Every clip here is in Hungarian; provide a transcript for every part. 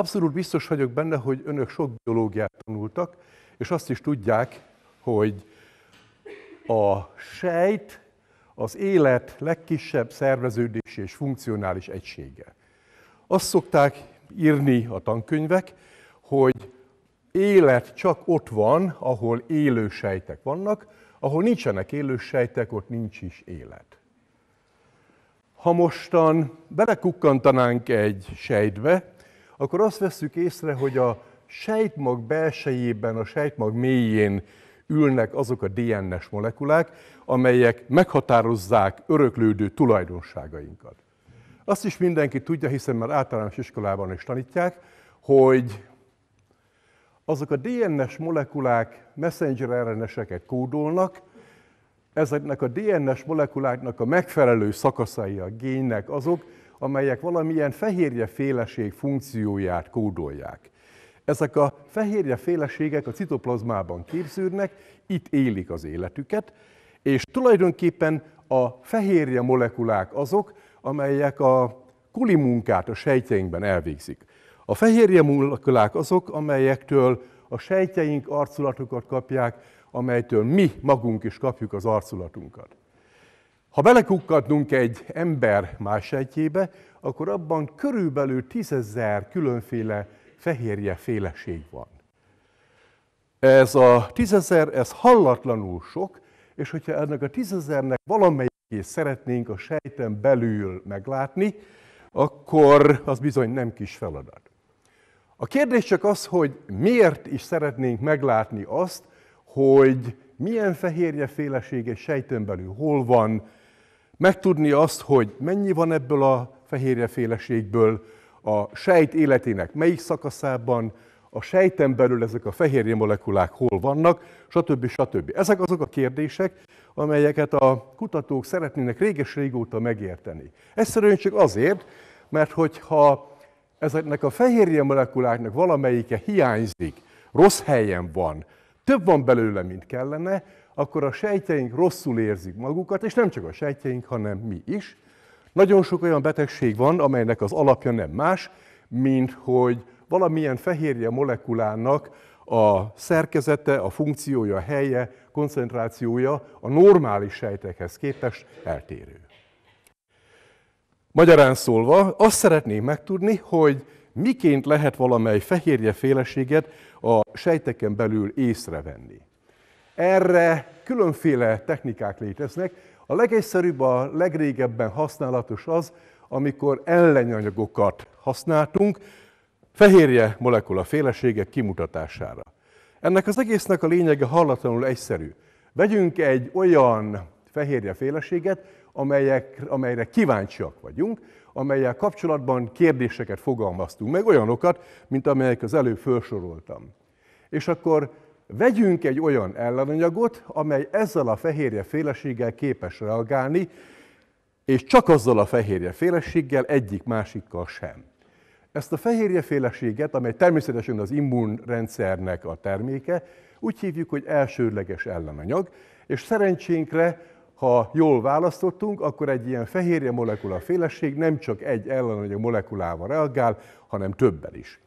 Abszolút biztos vagyok benne, hogy önök sok biológiát tanultak, és azt is tudják, hogy a sejt az élet legkisebb szerveződési és funkcionális egysége. Azt szokták írni a tankönyvek, hogy élet csak ott van, ahol élő sejtek vannak, ahol nincsenek élő sejtek, ott nincs is élet. Ha mostan belekukkantanánk egy sejtbe, akkor azt veszük észre, hogy a sejtmag belsejében, a sejtmag mélyén ülnek azok a DNS molekulák, amelyek meghatározzák öröklődő tulajdonságainkat. Azt is mindenki tudja, hiszen már általános iskolában is tanítják, hogy azok a DNS molekulák messenger RNS-eket kódolnak, ezeknek a DNS molekuláknak a megfelelő szakaszai a génnek azok, amelyek valamilyen fehérjeféleség funkcióját kódolják. Ezek a fehérjeféleségek a citoplazmában képződnek, itt élik az életüket, és tulajdonképpen a fehérje molekulák azok, amelyek a kulimunkát a sejtjeinkben elvégzik. A fehérje molekulák azok, amelyektől a sejtjeink arculatokat kapják, amelytől mi magunk is kapjuk az arculatunkat. Ha belekukkadnunk egy ember másátjébe, akkor abban körülbelül tízezer különféle fehérje féleség van. Ez a tízezer, ez hallatlanul sok, és hogyha ennek a tízezernek valamelyikét szeretnénk a sejten belül meglátni, akkor az bizony nem kis feladat. A kérdés csak az, hogy miért is szeretnénk meglátni azt, hogy milyen féleség egy sejten belül hol van, megtudni azt, hogy mennyi van ebből a fehérjeféleségből, a sejt életének melyik szakaszában, a sejten belül ezek a fehérje molekulák hol vannak, stb. stb. Ezek azok a kérdések, amelyeket a kutatók szeretnének réges régóta megérteni. Egyszerűen csak azért, mert hogyha ezeknek a fehérje molekuláknak valamelyike hiányzik, rossz helyen van, több van belőle, mint kellene, akkor a sejtjeink rosszul érzik magukat, és nem csak a sejtjeink, hanem mi is. Nagyon sok olyan betegség van, amelynek az alapja nem más, mint hogy valamilyen fehérje molekulának a szerkezete, a funkciója, a helye, koncentrációja a normális sejtekhez képest eltérő. Magyarán szólva, azt szeretném megtudni, hogy miként lehet valamely fehérje féleséget a sejteken belül észrevenni. Erre különféle technikák léteznek. A legegyszerűbb, a legrégebben használatos az, amikor ellenanyagokat használtunk fehérje molekula féleségek kimutatására. Ennek az egésznek a lényege hallatlanul egyszerű. Vegyünk egy olyan fehérje féleséget, amelyek, amelyre kíváncsiak vagyunk, amelyel kapcsolatban kérdéseket fogalmaztunk, meg olyanokat, mint amelyek az előbb felsoroltam. És akkor Vegyünk egy olyan ellenanyagot, amely ezzel a fehérje féleséggel képes reagálni, és csak azzal a fehérje féleséggel, egyik másikkal sem. Ezt a fehérje féleséget, amely természetesen az immunrendszernek a terméke, úgy hívjuk, hogy elsődleges ellenanyag, és szerencsénkre, ha jól választottunk, akkor egy ilyen fehérje molekula féleség nem csak egy ellenanyag molekulával reagál, hanem többel is.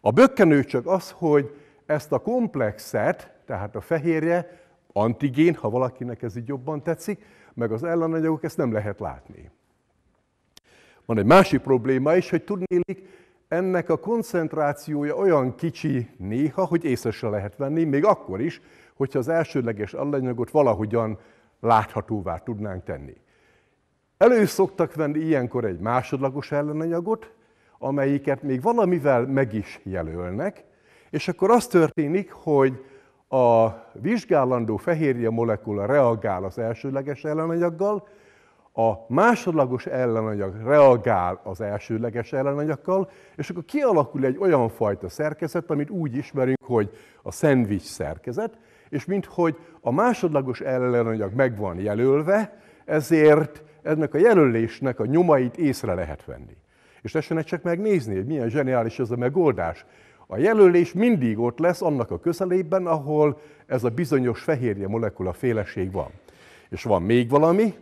A bökkenő csak az, hogy ezt a komplexet, tehát a fehérje, antigén, ha valakinek ez így jobban tetszik, meg az ellenanyagok, ezt nem lehet látni. Van egy másik probléma is, hogy tudnélik, ennek a koncentrációja olyan kicsi néha, hogy észre se lehet venni, még akkor is, hogyha az elsődleges ellenanyagot valahogyan láthatóvá tudnánk tenni. Elő szoktak venni ilyenkor egy másodlagos ellenanyagot, amelyiket még valamivel meg is jelölnek, és akkor az történik, hogy a vizsgálandó fehérje molekula reagál az elsőleges ellenanyaggal, a másodlagos ellenanyag reagál az elsőleges ellenanyaggal, és akkor kialakul egy olyan fajta szerkezet, amit úgy ismerünk, hogy a szendvics szerkezet, és minthogy a másodlagos ellenanyag meg van jelölve, ezért ennek a jelölésnek a nyomait észre lehet venni. És tessenek csak megnézni, hogy milyen zseniális ez a megoldás. A jelölés mindig ott lesz annak a közelében, ahol ez a bizonyos fehérje molekula féleség van. És van még valami,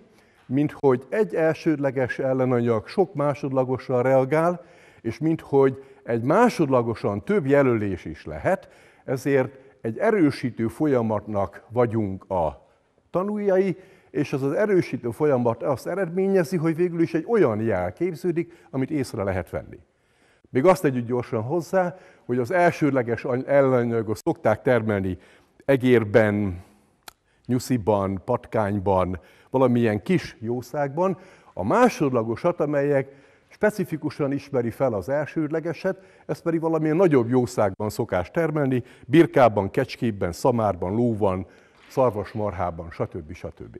mint hogy egy elsődleges ellenanyag sok másodlagosan reagál, és mint hogy egy másodlagosan több jelölés is lehet, ezért egy erősítő folyamatnak vagyunk a tanuljai, és az az erősítő folyamat azt eredményezi, hogy végül is egy olyan jel képződik, amit észre lehet venni. Még azt tegyük gyorsan hozzá, hogy az elsődleges ellenanyagot szokták termelni egérben, nyusziban, patkányban, valamilyen kis jószágban, a másodlagosat, amelyek specifikusan ismeri fel az elsődlegeset, ezt pedig valamilyen nagyobb jószágban szokás termelni, birkában, kecskében, szamárban, lóban, szarvasmarhában, stb. stb.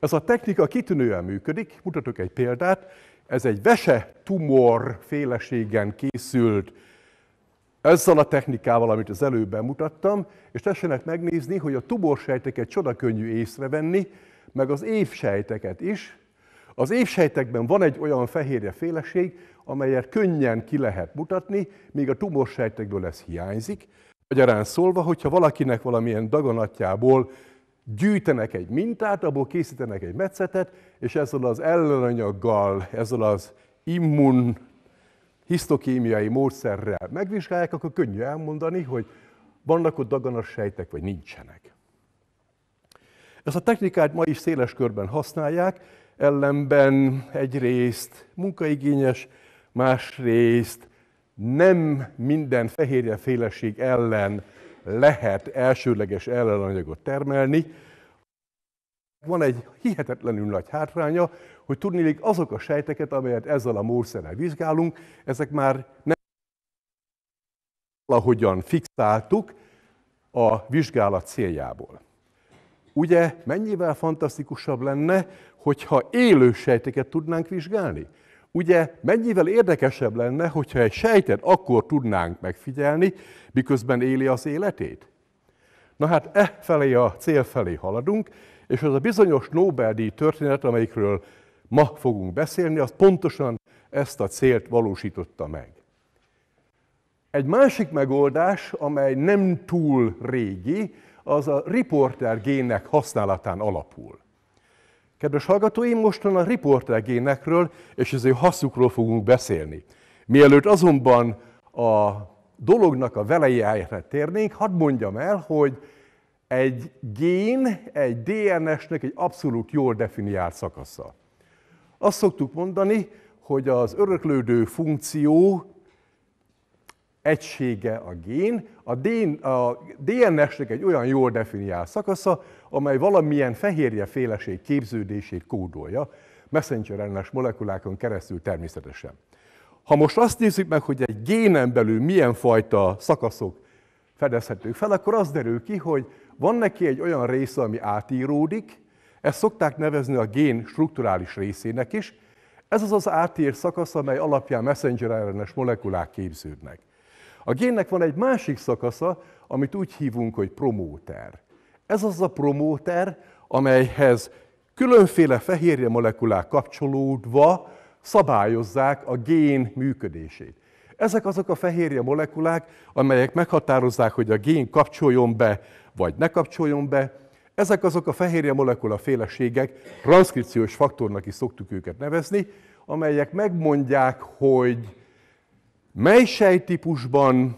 Ez a technika kitűnően működik, mutatok egy példát, ez egy vese tumor féleségen készült ezzel a technikával, amit az előbb bemutattam, és tessenek megnézni, hogy a tumorsejteket csodakönnyű észrevenni, meg az évsejteket is. Az évsejtekben van egy olyan fehérje féleség, amelyet könnyen ki lehet mutatni, míg a tumorsejtekből ez hiányzik. Magyarán szólva, hogyha valakinek valamilyen daganatjából gyűjtenek egy mintát, abból készítenek egy metszetet, és ezzel az ellenanyaggal, ezzel az immun hisztokémiai módszerrel megvizsgálják, akkor könnyű elmondani, hogy vannak ott daganas sejtek, vagy nincsenek. Ezt a technikát ma is széles körben használják, ellenben egyrészt munkaigényes, másrészt nem minden fehérje féleség ellen lehet elsőleges ellenanyagot termelni. Van egy hihetetlenül nagy hátránya, hogy tudnélik azok a sejteket, amelyet ezzel a módszerrel vizsgálunk, ezek már nem valahogyan fixáltuk a vizsgálat céljából. Ugye mennyivel fantasztikusabb lenne, hogyha élő sejteket tudnánk vizsgálni? Ugye mennyivel érdekesebb lenne, hogyha egy sejtet akkor tudnánk megfigyelni, miközben éli az életét? Na hát e felé a cél felé haladunk, és az a bizonyos Nobel-díj történet, amelyikről ma fogunk beszélni, az pontosan ezt a célt valósította meg. Egy másik megoldás, amely nem túl régi, az a riporter gének használatán alapul. Kedves hallgatóim, mostan a riportregénekről és az ő haszukról fogunk beszélni. Mielőtt azonban a dolognak a velejájára térnénk, hadd mondjam el, hogy egy gén, egy DNS-nek egy abszolút jól definiált szakasza. Azt szoktuk mondani, hogy az öröklődő funkció egysége a gén, a DNS-nek egy olyan jól definiált szakasza, amely valamilyen fehérje féleség képződését kódolja, messenger RNS molekulákon keresztül természetesen. Ha most azt nézzük meg, hogy egy génen belül milyen fajta szakaszok fedezhetők fel, akkor az derül ki, hogy van neki egy olyan része, ami átíródik, ezt szokták nevezni a gén strukturális részének is, ez az az átír szakasz, amely alapján messenger RNS molekulák képződnek. A génnek van egy másik szakasza, amit úgy hívunk, hogy promóter. Ez az a promóter, amelyhez különféle fehérje molekulák kapcsolódva szabályozzák a gén működését. Ezek azok a fehérje molekulák, amelyek meghatározzák, hogy a gén kapcsoljon be, vagy ne kapcsoljon be. Ezek azok a fehérje molekula féleségek, transzkripciós faktornak is szoktuk őket nevezni, amelyek megmondják, hogy mely sejtípusban,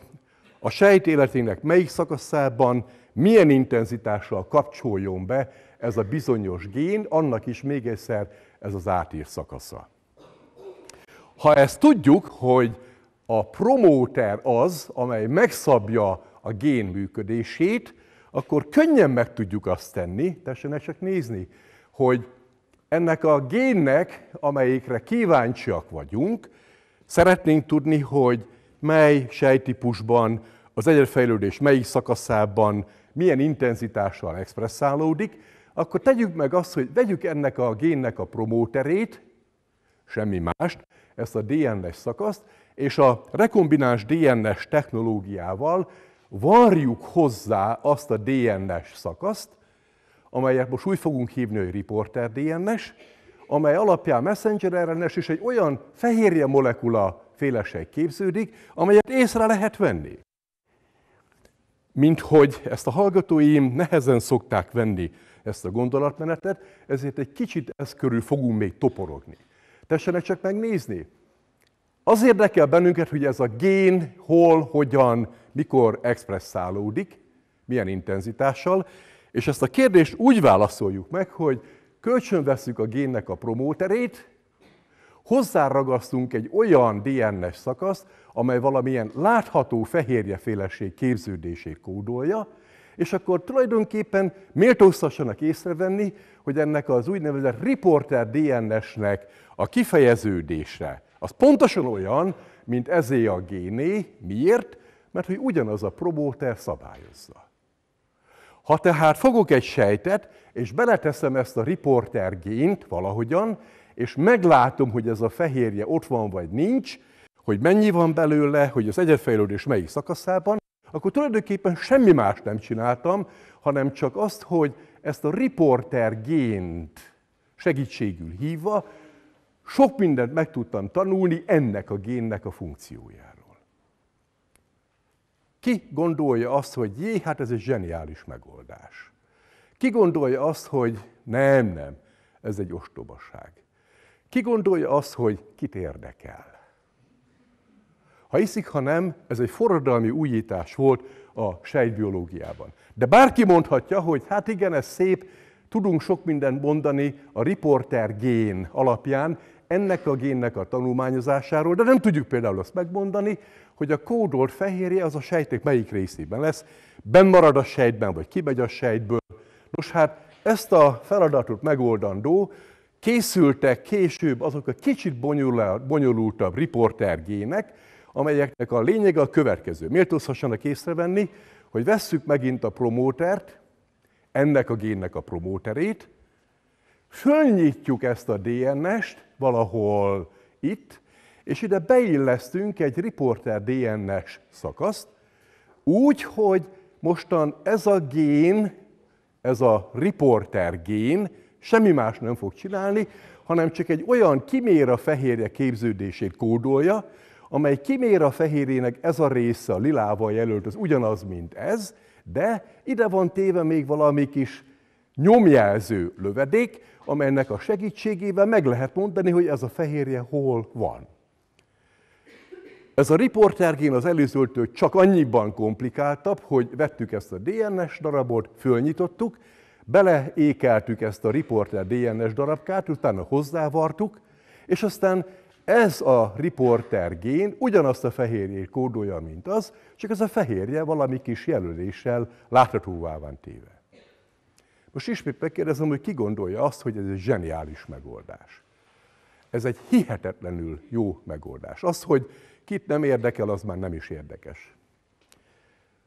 a sejt életének melyik szakaszában, milyen intenzitással kapcsoljon be ez a bizonyos gén, annak is még egyszer ez az átír szakasza. Ha ezt tudjuk, hogy a promóter az, amely megszabja a gén működését, akkor könnyen meg tudjuk azt tenni, tessenek csak nézni, hogy ennek a génnek, amelyikre kíváncsiak vagyunk, Szeretnénk tudni, hogy mely sejtípusban, az egyenfejlődés melyik szakaszában, milyen intenzitással expresszálódik, akkor tegyük meg azt, hogy vegyük ennek a génnek a promóterét, semmi mást, ezt a DNS szakaszt, és a rekombináns DNS technológiával varjuk hozzá azt a DNS szakaszt, amelyet most úgy fogunk hívni, hogy reporter DNS, amely alapján messenger RNS is egy olyan fehérje molekula féleség képződik, amelyet észre lehet venni. Mint hogy ezt a hallgatóim nehezen szokták venni ezt a gondolatmenetet, ezért egy kicsit ez körül fogunk még toporogni. Tessenek csak megnézni. Az érdekel bennünket, hogy ez a gén hol, hogyan, mikor expresszálódik, milyen intenzitással, és ezt a kérdést úgy válaszoljuk meg, hogy veszük a génnek a promóterét, hozzáragasztunk egy olyan DNS szakaszt, amely valamilyen látható fehérjeféleség képződését kódolja, és akkor tulajdonképpen méltóztassanak észrevenni, hogy ennek az úgynevezett reporter DNS-nek a kifejeződése, az pontosan olyan, mint ezé a géné. Miért? Mert hogy ugyanaz a promóter szabályozza. Ha tehát fogok egy sejtet, és beleteszem ezt a riporter gént valahogyan, és meglátom, hogy ez a fehérje ott van vagy nincs, hogy mennyi van belőle, hogy az egyetfejlődés melyik szakaszában, akkor tulajdonképpen semmi más nem csináltam, hanem csak azt, hogy ezt a riporter gént segítségül hívva, sok mindent meg tudtam tanulni ennek a génnek a funkciójára. Ki gondolja azt, hogy jé, hát ez egy zseniális megoldás? Ki gondolja azt, hogy nem, nem, ez egy ostobaság? Ki gondolja azt, hogy kit érdekel? Ha hiszik, ha nem, ez egy forradalmi újítás volt a sejtbiológiában. De bárki mondhatja, hogy hát igen, ez szép, tudunk sok mindent mondani a riporter gén alapján, ennek a génnek a tanulmányozásáról, de nem tudjuk például azt megmondani, hogy a kódolt fehérje az a sejték melyik részében lesz, bennmarad a sejtben, vagy kimegy a sejtből. Nos hát ezt a feladatot megoldandó készültek később azok a kicsit bonyolultabb riportergének, amelyeknek a lényege a következő. Méltózhassanak észrevenni, hogy vesszük megint a promótert, ennek a génnek a promóterét, fölnyitjuk ezt a DNS-t valahol itt, és ide beillesztünk egy riporter DNS szakaszt, úgy, hogy mostan ez a gén, ez a riporter gén semmi más nem fog csinálni, hanem csak egy olyan kiméra fehérje képződését kódolja, amely kiméra fehérjének ez a része, a lilával jelölt, az ugyanaz, mint ez, de ide van téve még valami kis nyomjelző lövedék, amelynek a segítségével meg lehet mondani, hogy ez a fehérje hol van. Ez a riportergén az előzőtől csak annyiban komplikáltabb, hogy vettük ezt a DNS darabot, fölnyitottuk, beleékeltük ezt a riporter DNS darabkát, utána hozzávartuk, és aztán ez a riporter gén ugyanazt a fehérjét kódolja, mint az, csak ez a fehérje valami kis jelöléssel láthatóvá van téve. Most ismét megkérdezem, hogy ki gondolja azt, hogy ez egy zseniális megoldás. Ez egy hihetetlenül jó megoldás. Az, hogy Kit nem érdekel, az már nem is érdekes.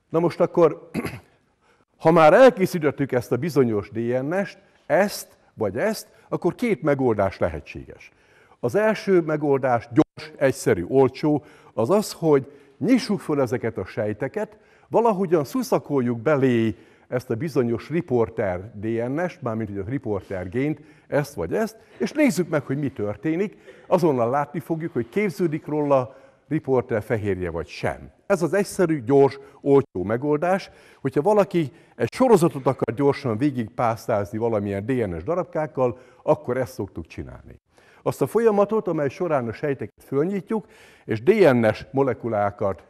Na most akkor, ha már elkészítettük ezt a bizonyos DNS-t, ezt vagy ezt, akkor két megoldás lehetséges. Az első megoldás gyors, egyszerű, olcsó, az az, hogy nyissuk fel ezeket a sejteket, valahogyan szuszakoljuk belé ezt a bizonyos riporter DNS-t, mármint hogy a riporter gént, ezt vagy ezt, és nézzük meg, hogy mi történik. Azonnal látni fogjuk, hogy képződik róla riporter fehérje vagy sem. Ez az egyszerű, gyors, olcsó megoldás, hogyha valaki egy sorozatot akar gyorsan végigpásztázni valamilyen DNS darabkákkal, akkor ezt szoktuk csinálni. Azt a folyamatot, amely során a sejteket fölnyitjuk, és DNS molekulákat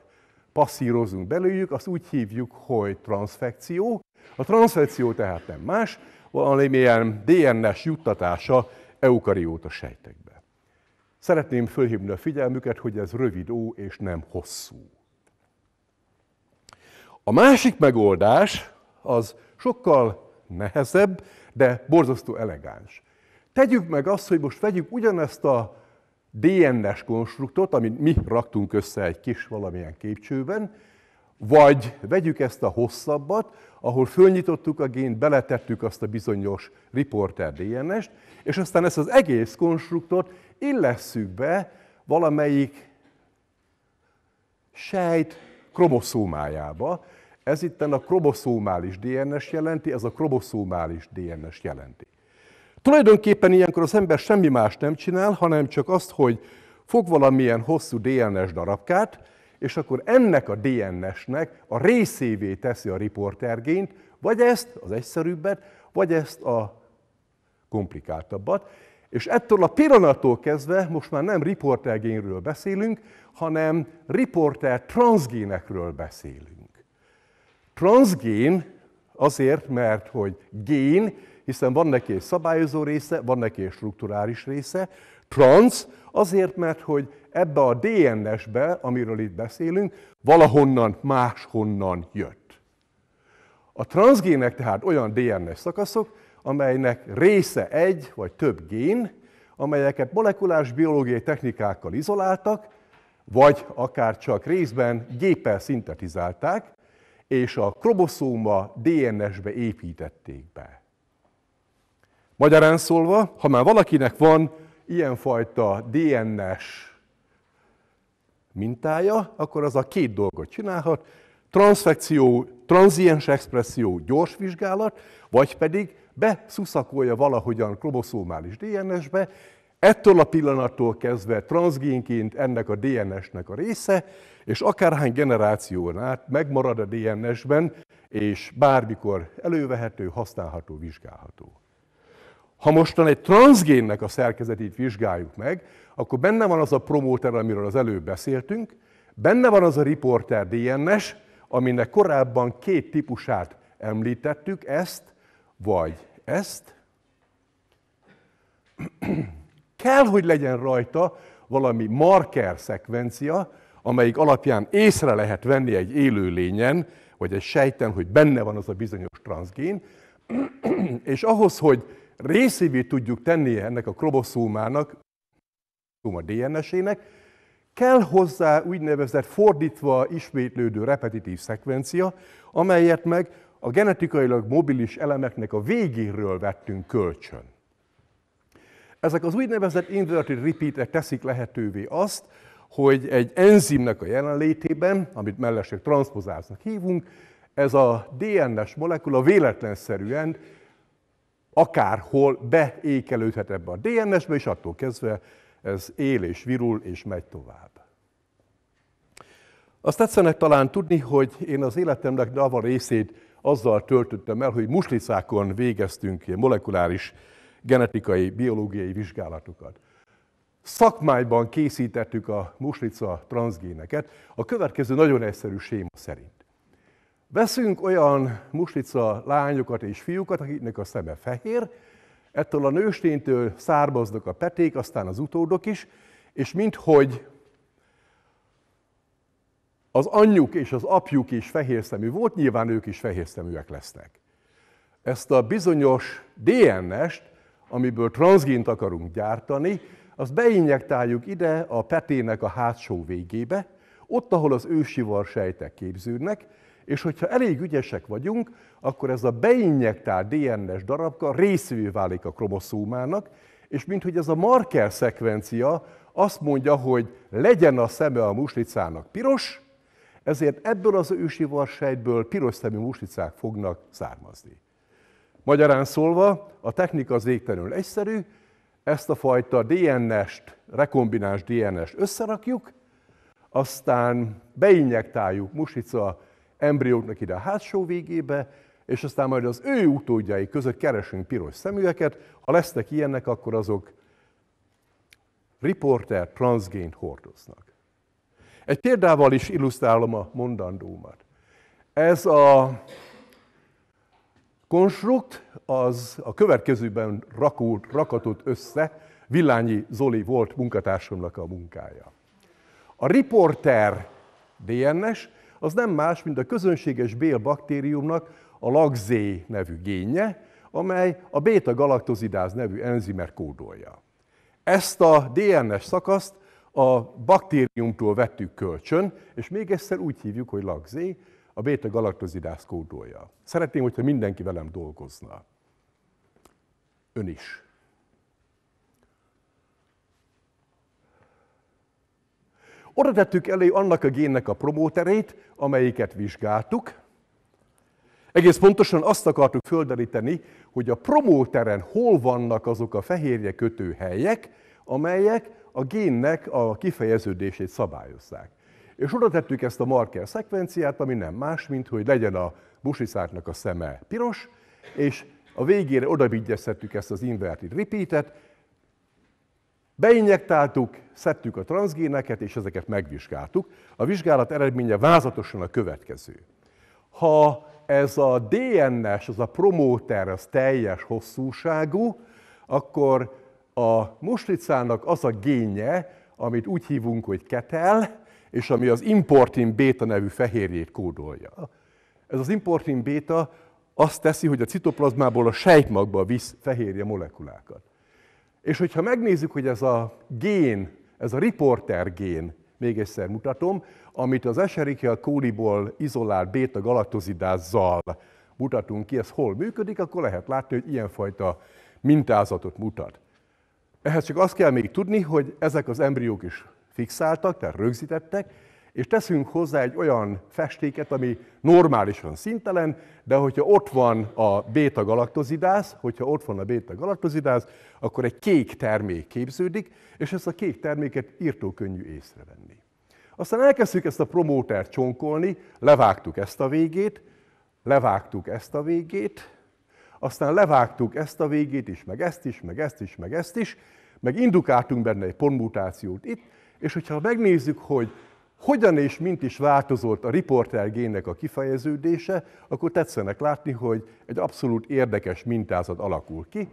passzírozunk belőlük, azt úgy hívjuk, hogy transfekció. A transfekció tehát nem más, valamilyen DNS juttatása eukarióta sejtekbe. Szeretném fölhívni a figyelmüket, hogy ez rövid ó és nem hosszú. A másik megoldás az sokkal nehezebb, de borzasztó elegáns. Tegyük meg azt, hogy most vegyük ugyanezt a DNS konstruktot, amit mi raktunk össze egy kis valamilyen képcsőben, vagy vegyük ezt a hosszabbat, ahol fölnyitottuk a gént, beletettük azt a bizonyos reporter DNS-t, és aztán ezt az egész konstruktot illesszük be valamelyik sejt kromoszómájába. Ez itt a kromoszómális DNS jelenti, ez a kromoszómális DNS jelenti. Tulajdonképpen ilyenkor az ember semmi más nem csinál, hanem csak azt, hogy fog valamilyen hosszú DNS darabkát, és akkor ennek a DNS-nek a részévé teszi a riportergént, vagy ezt, az egyszerűbbet, vagy ezt a komplikáltabbat, és ettől a pillanattól kezdve most már nem riportergénről beszélünk, hanem riporter transgénekről beszélünk. Transgén azért, mert hogy gén, hiszen van neki egy szabályozó része, van neki egy strukturális része, trans azért, mert hogy ebbe a DNS-be, amiről itt beszélünk, valahonnan máshonnan jött. A transgének tehát olyan DNS szakaszok, amelynek része egy vagy több gén, amelyeket molekuláris biológiai technikákkal izoláltak, vagy akár csak részben géppel szintetizálták, és a kromoszóma DNS-be építették be. Magyarán szólva, ha már valakinek van ilyenfajta DNS mintája, akkor az a két dolgot csinálhat, transzfekció, transziens expresszió, gyors vizsgálat, vagy pedig beszuszakolja valahogyan kromoszómális DNS-be, ettől a pillanattól kezdve transgénként ennek a DNS-nek a része, és akárhány generáción át megmarad a DNS-ben, és bármikor elővehető, használható, vizsgálható. Ha mostan egy transzgénnek a szerkezetét vizsgáljuk meg, akkor benne van az a promóter, amiről az előbb beszéltünk, benne van az a riporter DNS, aminek korábban két típusát említettük, ezt vagy ezt, kell, hogy legyen rajta valami marker szekvencia, amelyik alapján észre lehet venni egy élő lényen, vagy egy sejten, hogy benne van az a bizonyos transzgén, és ahhoz, hogy részévé tudjuk tenni ennek a kroboszómának, a DNS-ének, kell hozzá úgynevezett fordítva ismétlődő repetitív szekvencia, amelyet meg a genetikailag mobilis elemeknek a végéről vettünk kölcsön. Ezek az úgynevezett inverted repeatek teszik lehetővé azt, hogy egy enzimnek a jelenlétében, amit mellesleg transzpozáznak hívunk, ez a DNS molekula véletlenszerűen akárhol beékelődhet ebbe a DNS-be, és attól kezdve ez él és virul és megy tovább. Azt tetszenek talán tudni, hogy én az életemnek dava részét azzal töltöttem el, hogy muslicákon végeztünk ilyen molekuláris genetikai, biológiai vizsgálatokat. Szakmájban készítettük a muslica transzgéneket a következő nagyon egyszerű séma szerint. Veszünk olyan muslica lányokat és fiúkat, akiknek a szeme fehér, ettől a nősténytől származnak a peték, aztán az utódok is, és minthogy az anyjuk és az apjuk is szemű volt, nyilván ők is szeműek lesznek. Ezt a bizonyos DNS-t, amiből transzgént akarunk gyártani, azt beinjektáljuk ide a petének a hátsó végébe, ott, ahol az ősivar sejtek képződnek, és hogyha elég ügyesek vagyunk, akkor ez a beinjektált DNS darabka részvé válik a kromoszómának, és mint hogy ez a marker szekvencia azt mondja, hogy legyen a szeme a muslicának piros, ezért ebből az ősi varsejtből piros szemű muslicák fognak származni. Magyarán szólva, a technika az végtelenül egyszerű, ezt a fajta DNS-t, rekombináns DNS-t összerakjuk, aztán beinjektáljuk muslica embrióknak ide a hátsó végébe, és aztán majd az ő utódjai között keresünk piros szeműeket, ha lesznek ilyenek, akkor azok riporter transgént hordoznak. Egy példával is illusztrálom a mondandómat. Ez a konstrukt az a következőben rakult, rakatott össze, Villányi Zoli volt munkatársamnak a munkája. A riporter DNS az nem más, mint a közönséges bélbaktériumnak a lagzé nevű génje, amely a beta-galaktozidáz nevű enzimer kódolja. Ezt a DNS szakaszt a baktériumtól vettük kölcsön, és még egyszer úgy hívjuk, hogy lagzé, a beta-galaktozidász kódolja. Szeretném, hogyha mindenki velem dolgozna. Ön is. Oda tettük elé annak a génnek a promóterét, amelyiket vizsgáltuk. Egész pontosan azt akartuk földeríteni, hogy a promóteren hol vannak azok a fehérje kötőhelyek, amelyek a génnek a kifejeződését szabályozzák. És oda tettük ezt a marker szekvenciát, ami nem más, mint hogy legyen a busiszárnak a szeme piros, és a végére oda ezt az inverted repeatet, beinjektáltuk, szedtük a transzgéneket, és ezeket megvizsgáltuk. A vizsgálat eredménye vázatosan a következő. Ha ez a DNS, az a promóter, az teljes hosszúságú, akkor a muslicának az a génje, amit úgy hívunk, hogy ketel, és ami az importin beta nevű fehérjét kódolja. Ez az importin beta azt teszi, hogy a citoplazmából a sejtmagba visz fehérje molekulákat. És hogyha megnézzük, hogy ez a gén, ez a reporter gén, még egyszer mutatom, amit az Escherichia coli izolált beta-galaktozidázzal mutatunk ki, ez hol működik, akkor lehet látni, hogy ilyenfajta mintázatot mutat. Ehhez csak azt kell még tudni, hogy ezek az embriók is fixáltak, tehát rögzítettek, és teszünk hozzá egy olyan festéket, ami normálisan szintelen, de hogyha ott van a beta-galaktozidász, hogyha ott van a beta-galaktozidász, akkor egy kék termék képződik, és ezt a kék terméket írtó könnyű észrevenni. Aztán elkezdtük ezt a promótert csonkolni, levágtuk ezt a végét, levágtuk ezt a végét, aztán levágtuk ezt a végét is, meg ezt is, meg ezt is, meg ezt is, meg indukáltunk benne egy pontmutációt itt, és hogyha megnézzük, hogy hogyan és mint is változott a riporter génnek a kifejeződése, akkor tetszenek látni, hogy egy abszolút érdekes mintázat alakul ki.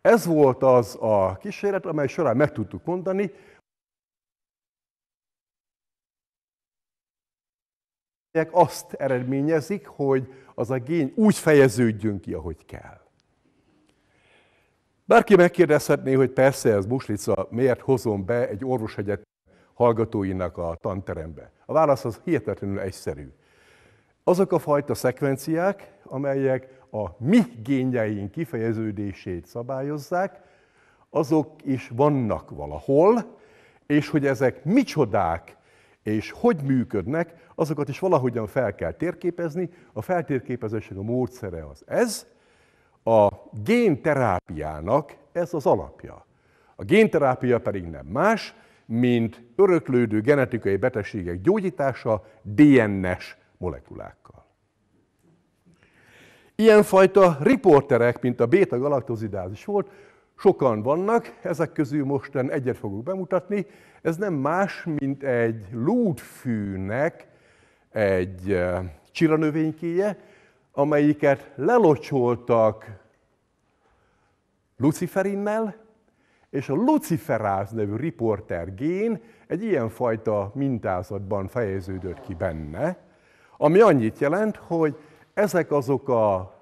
Ez volt az a kísérlet, amely során meg tudtuk mondani, azt eredményezik, hogy az a gény úgy fejeződjön ki, ahogy kell. Bárki megkérdezhetné, hogy persze ez buslica, miért hozom be egy orvosegyet hallgatóinak a tanterembe. A válasz az hihetetlenül egyszerű. Azok a fajta szekvenciák, amelyek a mi génjeink kifejeződését szabályozzák, azok is vannak valahol, és hogy ezek micsodák, és hogy működnek, azokat is valahogyan fel kell térképezni. A feltérképezésnek a módszere az ez. A génterápiának ez az alapja. A génterápia pedig nem más, mint öröklődő genetikai betegségek gyógyítása DNS molekulákkal. Ilyenfajta riporterek, mint a beta-galaktozidázis volt, sokan vannak, ezek közül mostan egyet fogok bemutatni, ez nem más, mint egy lúdfűnek egy csiranövénykéje, amelyiket lelocsoltak luciferinnel, és a luciferáz nevű riporter gén egy ilyenfajta mintázatban fejeződött ki benne, ami annyit jelent, hogy ezek azok a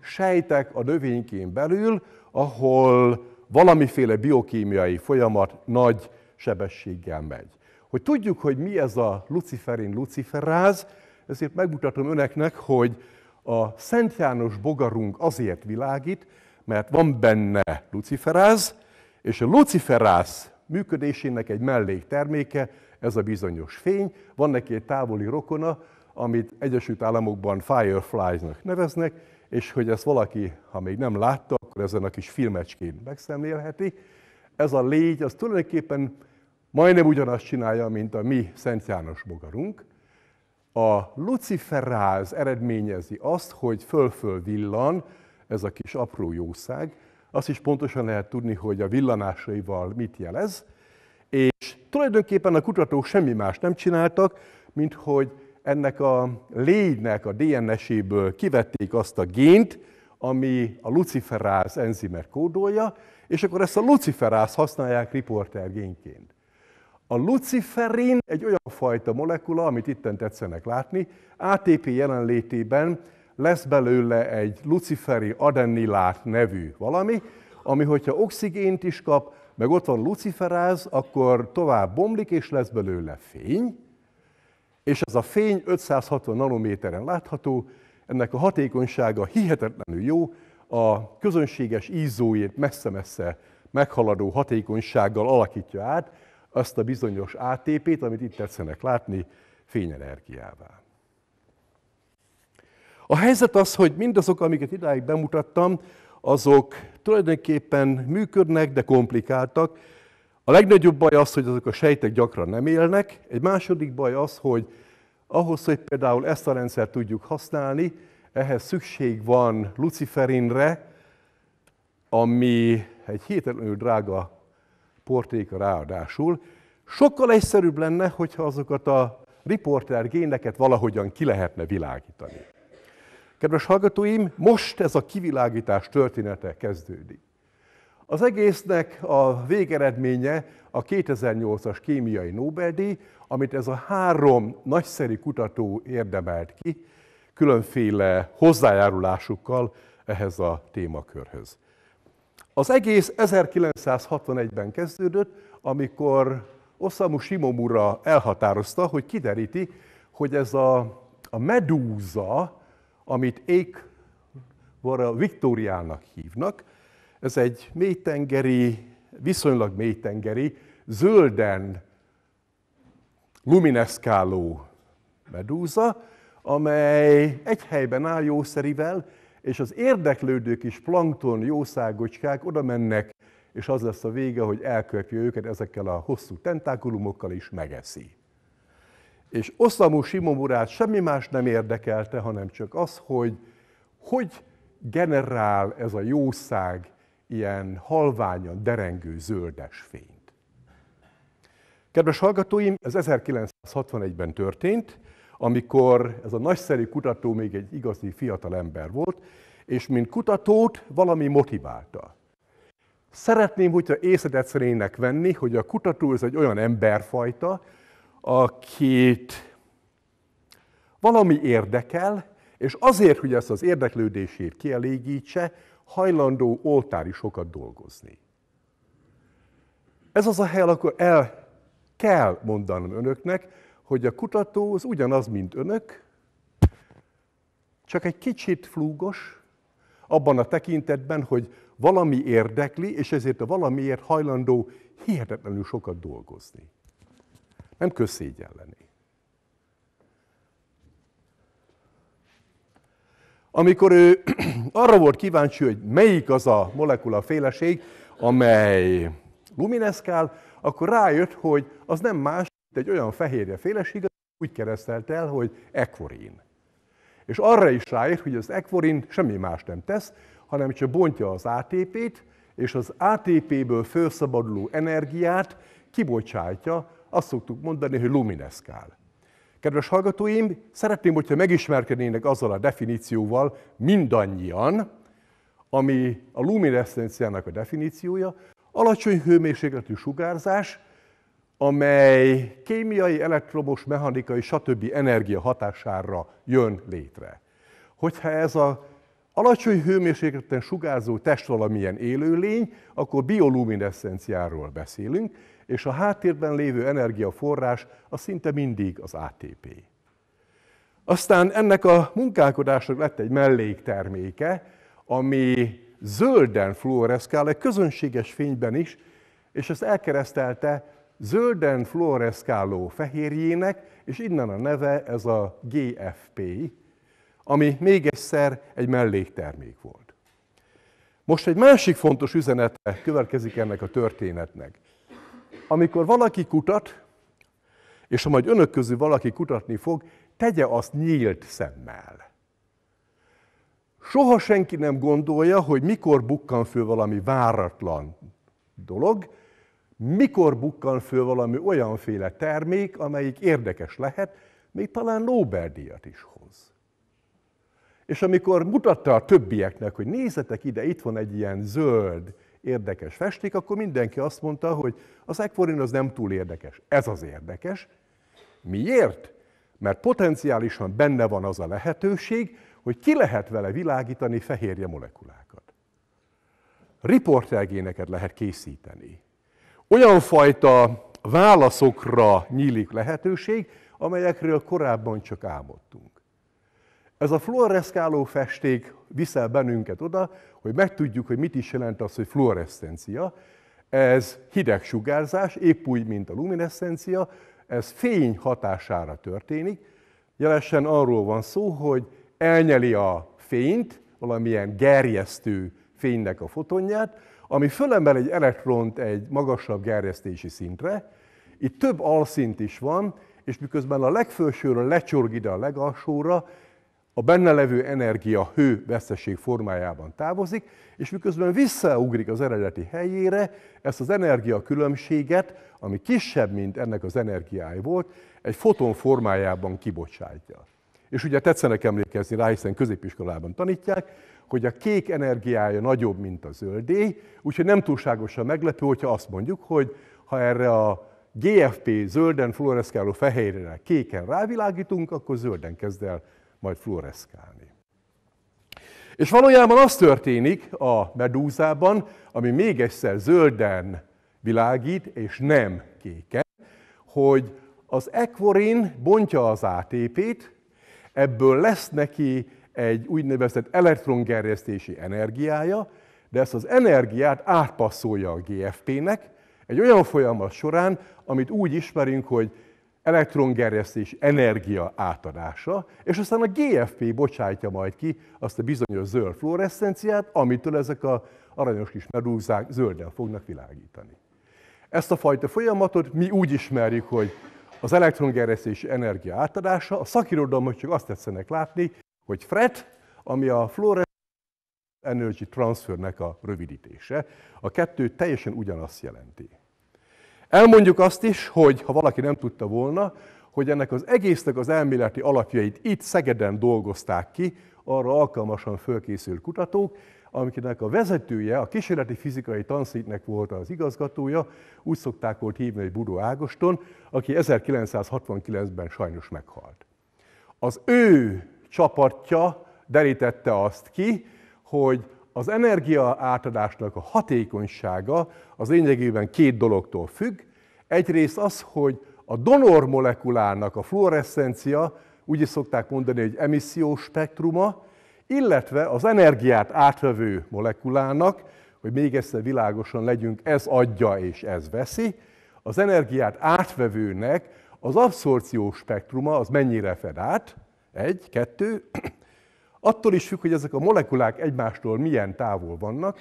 sejtek a növénykén belül, ahol valamiféle biokémiai folyamat nagy sebességgel megy. Hogy tudjuk, hogy mi ez a luciferin luciferáz, ezért megmutatom önöknek, hogy a Szent János bogarunk azért világít, mert van benne luciferáz, és a luciferáz működésének egy mellékterméke, ez a bizonyos fény. Van neki egy távoli rokona, amit Egyesült Államokban Fireflies-nak neveznek, és hogy ezt valaki, ha még nem látta, akkor ezen a kis filmecskén megszemlélheti. Ez a légy, az tulajdonképpen majdnem ugyanazt csinálja, mint a mi Szent János bogarunk. A luciferáz eredményezi azt, hogy föl villan ez a kis apró jószág. Azt is pontosan lehet tudni, hogy a villanásaival mit jelez. És tulajdonképpen a kutatók semmi más nem csináltak, mint hogy ennek a légynek a DNS-éből kivették azt a gént, ami a luciferáz enzimet kódolja, és akkor ezt a luciferáz használják riportergénként. A luciferin egy olyan fajta molekula, amit itten tetszenek látni, ATP jelenlétében lesz belőle egy luciferi adenilát nevű valami, ami hogyha oxigént is kap, meg ott van luciferáz, akkor tovább bomlik, és lesz belőle fény, és ez a fény 560 nanométeren látható, ennek a hatékonysága hihetetlenül jó, a közönséges ízóért messze-messze meghaladó hatékonysággal alakítja át, azt a bizonyos ATP-t, amit itt tetszenek látni, fényenergiává. A helyzet az, hogy mindazok, amiket idáig bemutattam, azok tulajdonképpen működnek, de komplikáltak. A legnagyobb baj az, hogy azok a sejtek gyakran nem élnek. Egy második baj az, hogy ahhoz, hogy például ezt a rendszert tudjuk használni, ehhez szükség van luciferinre, ami egy hihetetlenül drága portéka ráadásul. Sokkal egyszerűbb lenne, hogyha azokat a riporter géneket valahogyan ki lehetne világítani. Kedves hallgatóim, most ez a kivilágítás története kezdődik. Az egésznek a végeredménye a 2008-as kémiai Nobel-díj, amit ez a három nagyszerű kutató érdemelt ki, különféle hozzájárulásukkal ehhez a témakörhöz. Az egész 1961-ben kezdődött, amikor Osamu Shimomura elhatározta, hogy kideríti, hogy ez a, a medúza, amit ék a Viktóriának hívnak, ez egy mélytengeri, viszonylag mélytengeri, zölden lumineszkáló medúza, amely egy helyben áll jószerivel, és az érdeklődők is plankton jószágocskák oda mennek, és az lesz a vége, hogy elköpje őket ezekkel a hosszú tentákulumokkal, is megeszi. És Oszamú Simomurát semmi más nem érdekelte, hanem csak az, hogy hogy generál ez a jószág ilyen halványan derengő zöldes fényt. Kedves hallgatóim, ez 1961-ben történt, amikor ez a nagyszerű kutató még egy igazi fiatal ember volt, és mint kutatót valami motiválta. Szeretném, hogyha észedet szerénynek venni, hogy a kutató ez egy olyan emberfajta, akit valami érdekel, és azért, hogy ezt az érdeklődését kielégítse, hajlandó oltári sokat dolgozni. Ez az a hely, akkor el kell mondanom önöknek, hogy a kutató az ugyanaz, mint önök, csak egy kicsit flúgos, abban a tekintetben, hogy valami érdekli, és ezért a valamiért hajlandó hihetetlenül sokat dolgozni. Nem lenni. Amikor ő arra volt kíváncsi, hogy melyik az a molekula féleség, amely lumineszkál, akkor rájött, hogy az nem más, egy olyan fehérje félességet úgy keresztelt el, hogy ekvorin. És arra is ráírt, hogy az ekvorin semmi más nem tesz, hanem csak bontja az ATP-t, és az ATP-ből felszabaduló energiát kibocsátja, azt szoktuk mondani, hogy lumineszkál. Kedves hallgatóim, szeretném, hogyha megismerkednének azzal a definícióval mindannyian, ami a lumineszenciának a definíciója, alacsony hőmérsékletű sugárzás, amely kémiai, elektromos, mechanikai, stb. energia hatására jön létre. Hogyha ez a alacsony hőmérsékleten sugárzó test valamilyen élőlény, akkor biolumineszcenciáról beszélünk, és a háttérben lévő energiaforrás az szinte mindig az ATP. Aztán ennek a munkálkodásnak lett egy mellékterméke, ami zölden fluoreszkál, egy közönséges fényben is, és ezt elkeresztelte zölden fluoreszkáló fehérjének, és innen a neve ez a GFP, ami még egyszer egy melléktermék volt. Most egy másik fontos üzenete következik ennek a történetnek. Amikor valaki kutat, és ha majd önök közül valaki kutatni fog, tegye azt nyílt szemmel. Soha senki nem gondolja, hogy mikor bukkan föl valami váratlan dolog, mikor bukkan föl valami olyanféle termék, amelyik érdekes lehet, még talán Nobel-díjat is hoz. És amikor mutatta a többieknek, hogy nézzetek ide, itt van egy ilyen zöld, érdekes festék, akkor mindenki azt mondta, hogy az ekforin az nem túl érdekes. Ez az érdekes. Miért? Mert potenciálisan benne van az a lehetőség, hogy ki lehet vele világítani fehérje molekulákat. Riportelgéneket lehet készíteni olyan fajta válaszokra nyílik lehetőség, amelyekről korábban csak álmodtunk. Ez a fluoreszkáló festék viszel bennünket oda, hogy megtudjuk, hogy mit is jelent az, hogy fluoreszcencia. Ez hideg sugárzás, épp úgy, mint a lumineszcencia, ez fény hatására történik. Jelesen arról van szó, hogy elnyeli a fényt, valamilyen gerjesztő fénynek a fotonját, ami fölemel egy elektront egy magasabb gerjesztési szintre, itt több alszint is van, és miközben a legfősőről lecsorg ide a legalsóra, a benne levő energia hő veszteség formájában távozik, és miközben visszaugrik az eredeti helyére, ezt az energia különbséget, ami kisebb, mint ennek az energiája volt, egy foton formájában kibocsátja. És ugye tetszenek emlékezni rá, hiszen középiskolában tanítják, hogy a kék energiája nagyobb, mint a zöldé, úgyhogy nem túlságosan meglepő, hogyha azt mondjuk, hogy ha erre a GFP zölden fluoreszkáló fehérre kéken rávilágítunk, akkor zölden kezd el majd fluoreszkálni. És valójában az történik a medúzában, ami még egyszer zölden világít, és nem kéken, hogy az ekvorin bontja az ATP-t, ebből lesz neki egy úgynevezett elektrongerjesztési energiája, de ezt az energiát átpasszolja a GFP-nek egy olyan folyamat során, amit úgy ismerünk, hogy elektrongerjesztés energia átadása, és aztán a GFP bocsájtja majd ki azt a bizonyos zöld fluoreszcenciát, amitől ezek a aranyos kis medúzák zölden fognak világítani. Ezt a fajta folyamatot mi úgy ismerjük, hogy az elektrongerjesztés energia átadása, a szakirodalmat csak azt tetszenek látni, hogy FRET, ami a fluorescence energy transfernek a rövidítése, a kettő teljesen ugyanazt jelenti. Elmondjuk azt is, hogy ha valaki nem tudta volna, hogy ennek az egésznek az elméleti alapjait itt Szegeden dolgozták ki, arra alkalmasan fölkészült kutatók, amiknek a vezetője, a kísérleti fizikai tanszéknek volt az igazgatója, úgy szokták volt hívni, hogy Budó Ágoston, aki 1969-ben sajnos meghalt. Az ő csapatja derítette azt ki, hogy az energia átadásnak a hatékonysága az lényegében két dologtól függ. Egyrészt az, hogy a donor molekulának a fluoreszcencia, úgy is szokták mondani, hogy emissziós spektruma, illetve az energiát átvevő molekulának, hogy még egyszer világosan legyünk, ez adja és ez veszi, az energiát átvevőnek az abszorciós spektruma az mennyire fed át, egy, kettő. Attól is függ, hogy ezek a molekulák egymástól milyen távol vannak.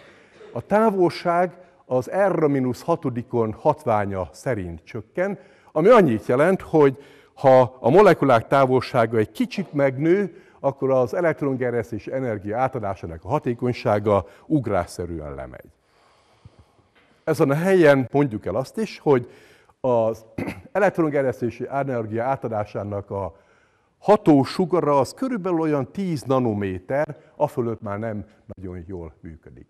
A távolság az r 6 hatodikon hatványa szerint csökken, ami annyit jelent, hogy ha a molekulák távolsága egy kicsit megnő, akkor az elektrongerjesztés energia átadásának a hatékonysága ugrásszerűen lemegy. Ezen a helyen mondjuk el azt is, hogy az elektrongerjesztési energia átadásának a ható sugara az körülbelül olyan 10 nanométer, a fölött már nem nagyon jól működik.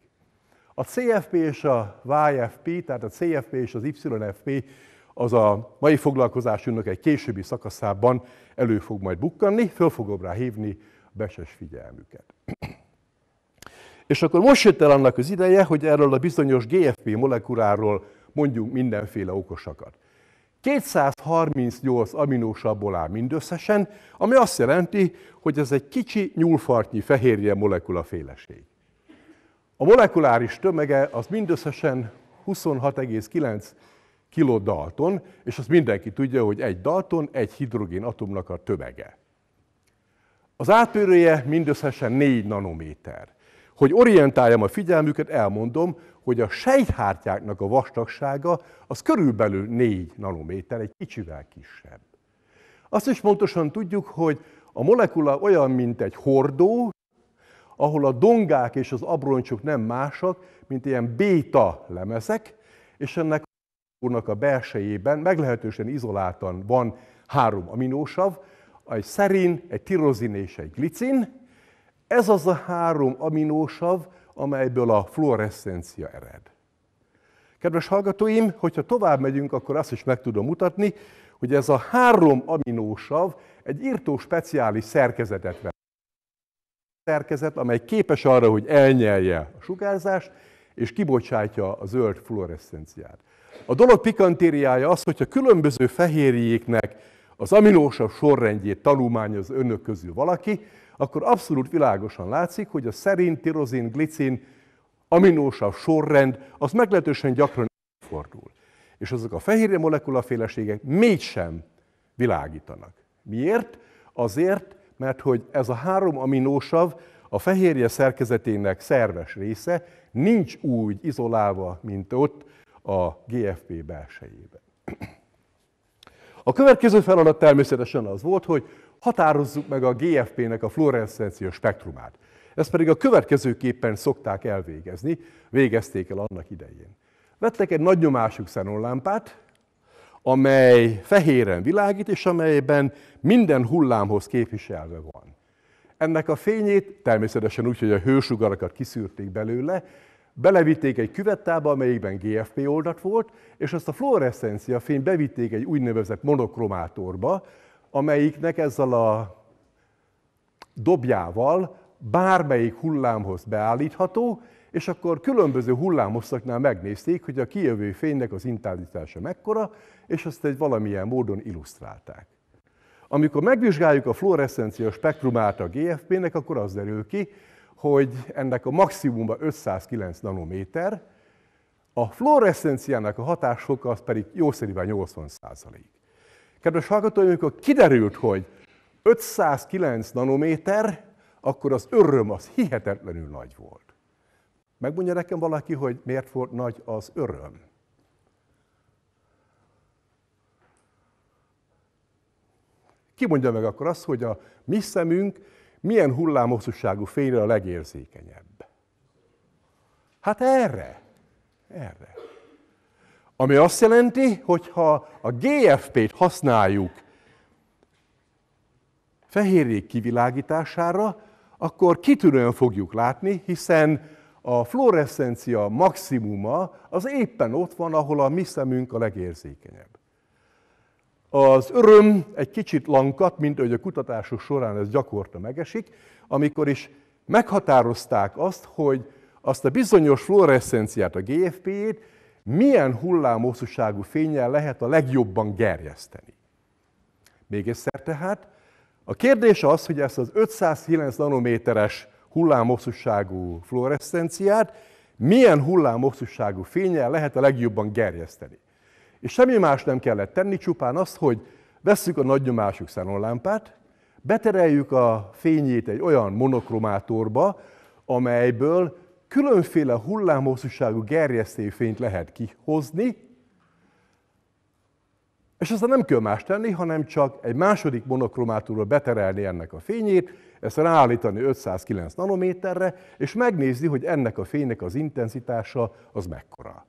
A CFP és a YFP, tehát a CFP és az YFP, az a mai foglalkozásunknak egy későbbi szakaszában elő fog majd bukkanni, föl fogom rá hívni a beses figyelmüket. És akkor most jött el annak az ideje, hogy erről a bizonyos GFP molekuláról mondjunk mindenféle okosakat. 238 aminósabból áll mindösszesen, ami azt jelenti, hogy ez egy kicsi nyúlfartnyi fehérje molekula féleség. A molekuláris tömege az mindösszesen 26,9 kg dalton, és azt mindenki tudja, hogy egy dalton egy hidrogén atomnak a tömege. Az átörője mindösszesen 4 nanométer. Hogy orientáljam a figyelmüket, elmondom, hogy a sejthártyáknak a vastagsága az körülbelül 4 nanométer, egy kicsivel kisebb. Azt is pontosan tudjuk, hogy a molekula olyan, mint egy hordó, ahol a dongák és az abroncsok nem másak, mint ilyen béta lemezek, és ennek úrnak a belsejében meglehetősen izoláltan van három aminósav, egy szerin, egy tirozin és egy glicin, ez az a három aminósav, amelyből a fluoreszcencia ered. Kedves hallgatóim, hogyha tovább megyünk, akkor azt is meg tudom mutatni, hogy ez a három aminósav egy írtó speciális szerkezetet vett. Szerkezet, amely képes arra, hogy elnyelje a sugárzást, és kibocsátja a zöld fluoreszcenciát. A dolog pikantériája az, hogyha különböző fehérjéknek az aminósav sorrendjét tanulmányoz önök közül valaki, akkor abszolút világosan látszik, hogy a szerint, tirozin, glicin, aminósav sorrend, az meglehetősen gyakran fordul. És azok a fehérje molekulaféleségek mégsem világítanak. Miért? Azért, mert hogy ez a három aminósav a fehérje szerkezetének szerves része nincs úgy izolálva, mint ott a GFP belsejében. A következő feladat természetesen az volt, hogy határozzuk meg a GFP-nek a fluorescencia spektrumát. Ezt pedig a következőképpen szokták elvégezni, végezték el annak idején. Vettek egy nagy nyomású szenonlámpát, amely fehéren világít, és amelyben minden hullámhoz képviselve van. Ennek a fényét természetesen úgy, hogy a hősugarakat kiszűrték belőle, belevitték egy küvettába, amelyikben GFP oldat volt, és azt a fluoreszcencia fény bevitték egy úgynevezett monokromátorba, amelyiknek ezzel a dobjával bármelyik hullámhoz beállítható, és akkor különböző hullámosszaknál megnézték, hogy a kijövő fénynek az intenzitása mekkora, és azt egy valamilyen módon illusztrálták. Amikor megvizsgáljuk a fluoreszcencia spektrumát a GFP-nek, akkor az derül ki, hogy ennek a maximuma 509 nanométer, a fluoreszcenciának a hatásfoka az pedig jószerűen 80 százalék. Kedves hallgatóim, amikor kiderült, hogy 509 nanométer, akkor az öröm az hihetetlenül nagy volt. Megmondja nekem valaki, hogy miért volt nagy az öröm? Ki mondja meg akkor azt, hogy a mi szemünk milyen hullámhosszúságú fényre a legérzékenyebb? Hát erre, erre. Ami azt jelenti, hogy ha a GFP-t használjuk fehérjék kivilágítására, akkor kitűnően fogjuk látni, hiszen a fluoreszcencia maximuma az éppen ott van, ahol a mi szemünk a legérzékenyebb. Az öröm egy kicsit lankat, mint ahogy a kutatások során ez gyakorta megesik, amikor is meghatározták azt, hogy azt a bizonyos fluoreszcenciát, a GFP-jét milyen hullámhosszúságú fényjel lehet a legjobban gerjeszteni. Még egyszer tehát, a kérdés az, hogy ezt az 509 nanométeres hullámhosszúságú fluoreszcenciát milyen hullámhosszúságú fényjel lehet a legjobban gerjeszteni. És semmi más nem kellett tenni, csupán azt, hogy vesszük a nyomású szenonlámpát, betereljük a fényét egy olyan monokromátorba, amelyből különféle hullámhosszúságú fényt lehet kihozni, és aztán nem kell más tenni, hanem csak egy második monokromátúról beterelni ennek a fényét, ezt ráállítani 509 nanométerre, és megnézni, hogy ennek a fénynek az intenzitása az mekkora.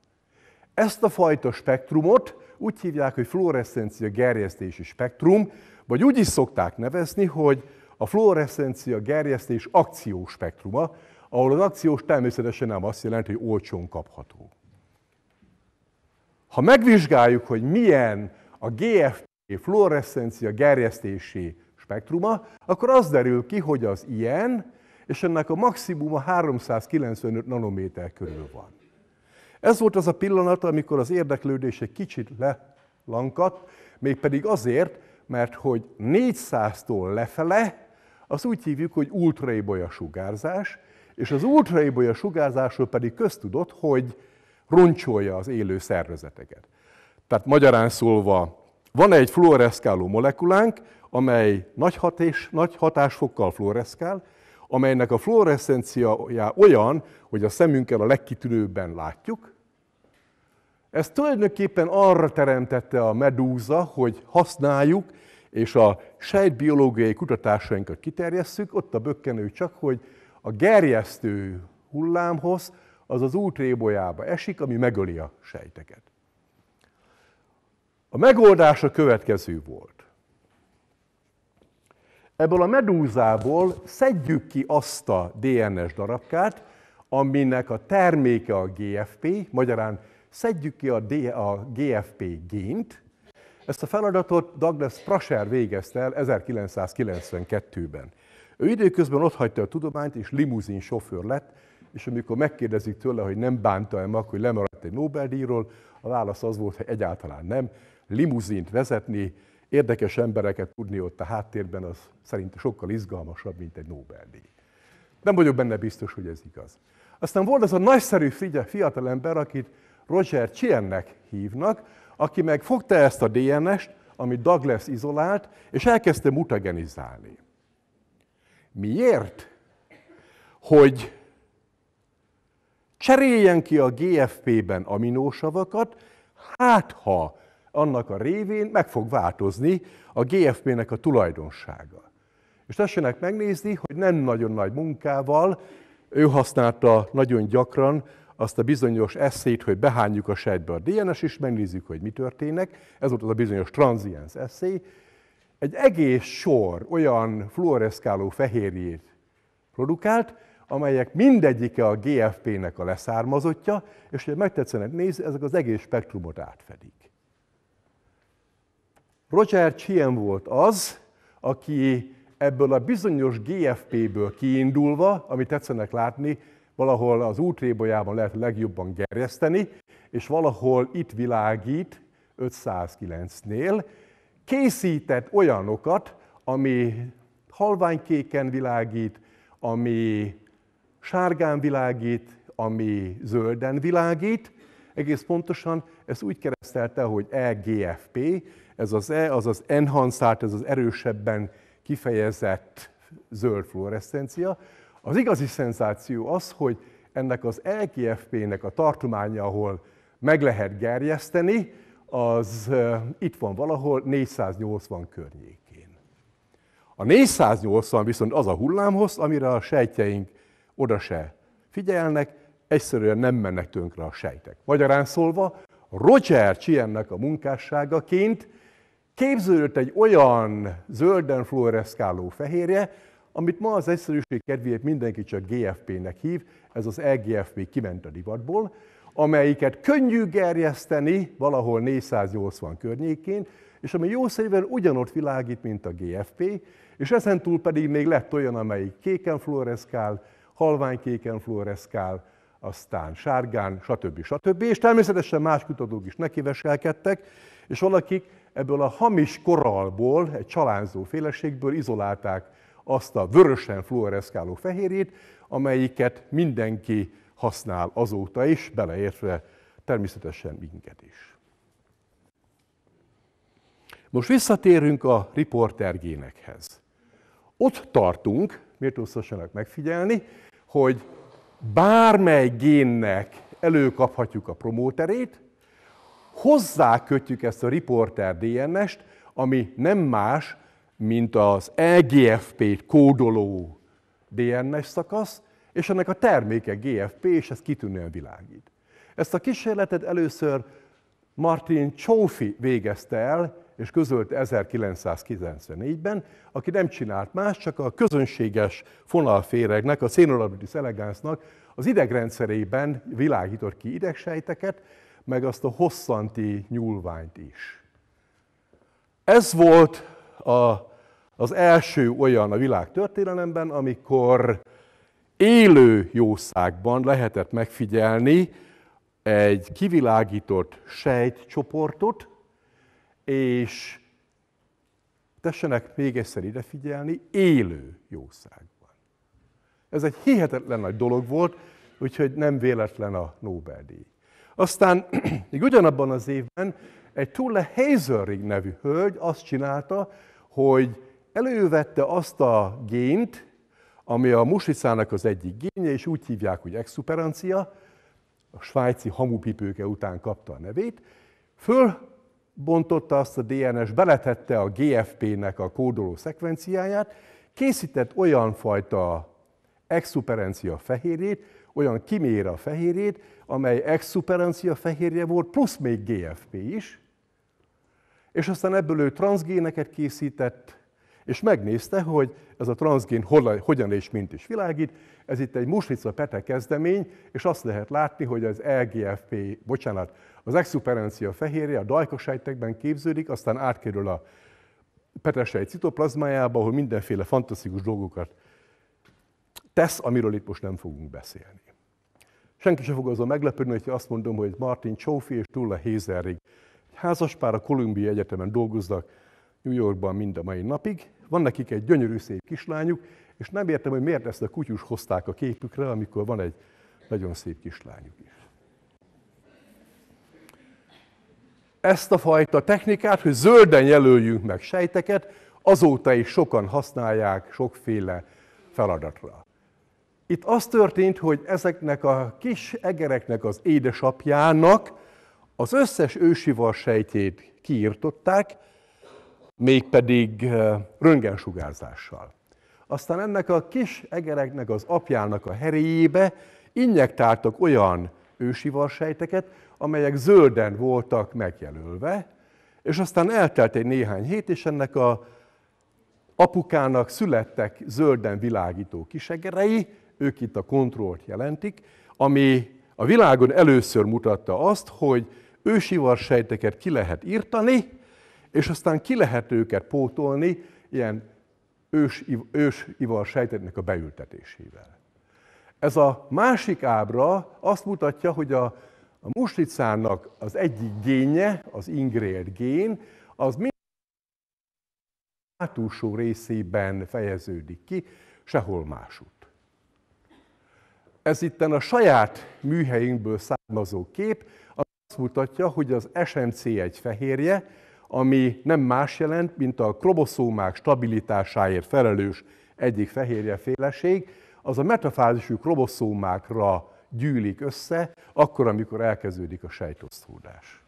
Ezt a fajta spektrumot úgy hívják, hogy fluoreszcencia gerjesztési spektrum, vagy úgy is szokták nevezni, hogy a fluoreszcencia gerjesztés spektruma ahol az akciós természetesen nem azt jelenti, hogy olcsón kapható. Ha megvizsgáljuk, hogy milyen a GFP fluoreszcencia gerjesztési spektruma, akkor az derül ki, hogy az ilyen, és ennek a maximuma 395 nanométer körül van. Ez volt az a pillanat, amikor az érdeklődés egy kicsit lelankadt, mégpedig azért, mert hogy 400-tól lefele, az úgy hívjuk, hogy ultraibolya sugárzás, és az ultraibolya sugárzásról pedig köztudott, hogy roncsolja az élő szervezeteket. Tehát magyarán szólva, van egy fluoreszkáló molekulánk, amely nagy, hat és, nagy hatásfokkal fluoreszkál, amelynek a fluoreszenciája olyan, hogy a szemünkkel a legkitűnőbben látjuk. Ez tulajdonképpen arra teremtette a medúza, hogy használjuk, és a sejtbiológiai kutatásainkat kiterjesszük, ott a bökkenő csak, hogy a gerjesztő hullámhoz, az az útrébolyába esik, ami megöli a sejteket. A megoldás a következő volt. Ebből a medúzából szedjük ki azt a DNS darabkát, aminek a terméke a GFP, magyarán szedjük ki a, D, a GFP gént. Ezt a feladatot Douglas Prasher végezte el 1992-ben. Ő időközben ott hagyta a tudományt, és limuzin sofőr lett, és amikor megkérdezik tőle, hogy nem bánta-e meg, hogy lemaradt egy Nobel-díjról, a válasz az volt, hogy egyáltalán nem. Limuzint vezetni, érdekes embereket tudni ott a háttérben, az szerint sokkal izgalmasabb, mint egy Nobel-díj. Nem vagyok benne biztos, hogy ez igaz. Aztán volt az a nagyszerű fiatalember, akit Roger Chiennek hívnak, aki meg fogta ezt a DNS-t, amit Douglas izolált, és elkezdte mutagenizálni. Miért? Hogy cseréljen ki a GFP-ben aminósavakat, hát ha annak a révén meg fog változni a GFP-nek a tulajdonsága. És tessenek megnézni, hogy nem nagyon nagy munkával, ő használta nagyon gyakran azt a bizonyos eszét, hogy behányjuk a sejtbe a DNS, és megnézzük, hogy mi történik. Ez volt az a bizonyos transziens eszé, egy egész sor olyan fluoreszkáló fehérjét produkált, amelyek mindegyike a GFP-nek a leszármazottja, és ha megtetszenek nézni, ezek az egész spektrumot átfedik. Roger Chien volt az, aki ebből a bizonyos GFP-ből kiindulva, amit tetszenek látni, valahol az útrébolyában lehet legjobban gerjeszteni, és valahol itt világít 509-nél, készített olyanokat, ami halványkéken világít, ami sárgán világít, ami zölden világít. Egész pontosan ezt úgy keresztelte, hogy EGFP, ez az E, az az enhanced, ez az erősebben kifejezett zöld fluoreszcencia. Az igazi szenzáció az, hogy ennek az EGFP-nek a tartománya, ahol meg lehet gerjeszteni, az itt van valahol 480 környékén. A 480 viszont az a hullámhoz, amire a sejtjeink oda se figyelnek, egyszerűen nem mennek tönkre a sejtek. Magyarán szólva, Roger Chiennek a munkásságaként képződött egy olyan zölden fluoreszkáló fehérje, amit ma az egyszerűség kedvéért mindenki csak GFP-nek hív, ez az EGFP kiment a divatból, amelyiket könnyű gerjeszteni valahol 480 környékén, és ami jószéven ugyanott világít, mint a GFP, és ezen túl pedig még lett olyan, amelyik kéken fluoreszkál, halványkéken fluoreszkál, aztán sárgán, stb. stb. És természetesen más kutatók is nekiveselkedtek, és valakik ebből a hamis koralból, egy csalánzó féleségből izolálták azt a vörösen fluoreszkáló fehérjét, amelyiket mindenki használ azóta is, beleértve természetesen minket is. Most visszatérünk a riportergénekhez. Ott tartunk, miért méltóztassanak megfigyelni, hogy bármely génnek előkaphatjuk a promóterét, hozzákötjük ezt a riporter DNS-t, ami nem más, mint az EGFP-t kódoló DNS szakasz, és ennek a terméke GFP, és ez kitűnően világít. Ezt a kísérletet először Martin Csófi végezte el, és közölt 1994-ben, aki nem csinált más, csak a közönséges fonalféregnek, a szénolabitis elegánsnak az idegrendszerében világított ki idegsejteket, meg azt a hosszanti nyúlványt is. Ez volt a, az első olyan a világ történelemben, amikor élő jószágban lehetett megfigyelni egy kivilágított sejtcsoportot, és tessenek még egyszer ide figyelni, élő jószágban. Ez egy hihetetlen nagy dolog volt, úgyhogy nem véletlen a Nobel-díj. Aztán még ugyanabban az évben egy Tulle Hazelrig nevű hölgy azt csinálta, hogy elővette azt a gént, ami a muslicának az egyik génje, és úgy hívják, hogy exuperancia, a svájci hamupipőke után kapta a nevét, fölbontotta azt a DNS, beletette a GFP-nek a kódoló szekvenciáját, készített olyan fajta exuperancia fehérjét, olyan kiméra fehérjét, amely exuperancia fehérje volt, plusz még GFP is, és aztán ebből ő transgéneket készített, és megnézte, hogy ez a transzgén hogyan és mint is világít. Ez itt egy muslica pete kezdemény, és azt lehet látni, hogy az LGFP, bocsánat, az exuperencia fehérje a dajkosejtekben képződik, aztán átkerül a petesejt citoplazmájába, ahol mindenféle fantasztikus dolgokat tesz, amiről itt most nem fogunk beszélni. Senki sem fog azon meglepődni, hogyha azt mondom, hogy Martin Csófi és Tulla Hézerig egy házaspár a Kolumbiai Egyetemen dolgoznak, New Yorkban mind a mai napig, van nekik egy gyönyörű szép kislányuk, és nem értem, hogy miért ezt a kutyus hozták a képükre, amikor van egy nagyon szép kislányuk is. Ezt a fajta technikát, hogy zölden jelöljünk meg sejteket, azóta is sokan használják sokféle feladatra. Itt az történt, hogy ezeknek a kis egereknek az édesapjának az összes ősivar sejtjét kiirtották, mégpedig eh, röntgensugárzással. Aztán ennek a kis egereknek az apjának a heréjébe injektáltak olyan ősi ősivarsejteket, amelyek zölden voltak megjelölve, és aztán eltelt egy néhány hét, és ennek a apukának születtek zölden világító kisegerei, ők itt a kontrollt jelentik, ami a világon először mutatta azt, hogy ősivarsejteket ki lehet írtani, és aztán ki lehet őket pótolni ilyen ős, ős ivar sejteknek a beültetésével. Ez a másik ábra azt mutatja, hogy a, a muslicának az egyik génje, az ingrélt gén, az mind hátulsó részében fejeződik ki, sehol másút. Ez itten a saját műhelyünkből származó kép, azt mutatja, hogy az SMC egy fehérje, ami nem más jelent, mint a kroboszómák stabilitásáért felelős egyik fehérje féleség, az a metafázisú kroboszómákra gyűlik össze, akkor, amikor elkezdődik a sejtosztódás.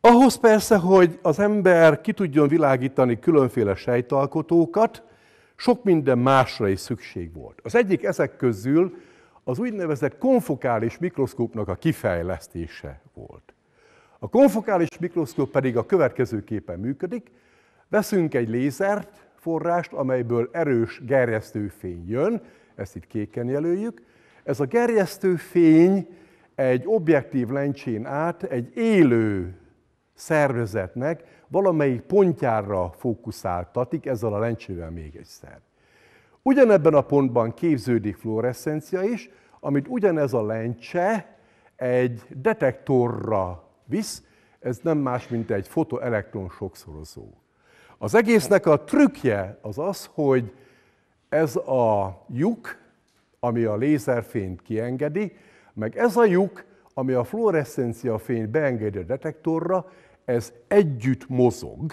Ahhoz persze, hogy az ember ki tudjon világítani különféle sejtalkotókat, sok minden másra is szükség volt. Az egyik ezek közül az úgynevezett konfokális mikroszkópnak a kifejlesztése volt. A konfokális mikroszkóp pedig a következő képen működik. Veszünk egy lézert, forrást, amelyből erős gerjesztő fény jön, ezt itt kéken jelöljük. Ez a gerjesztő fény egy objektív lencsén át egy élő szervezetnek valamelyik pontjára fókuszáltatik ezzel a lencsével még egyszer. Ugyanebben a pontban képződik fluoreszcencia is, amit ugyanez a lencse egy detektorra visz, ez nem más, mint egy fotoelektron sokszorozó. Az egésznek a trükkje az az, hogy ez a lyuk, ami a lézerfényt kiengedi, meg ez a lyuk, ami a fluoreszencia fényt beengedi a detektorra, ez együtt mozog.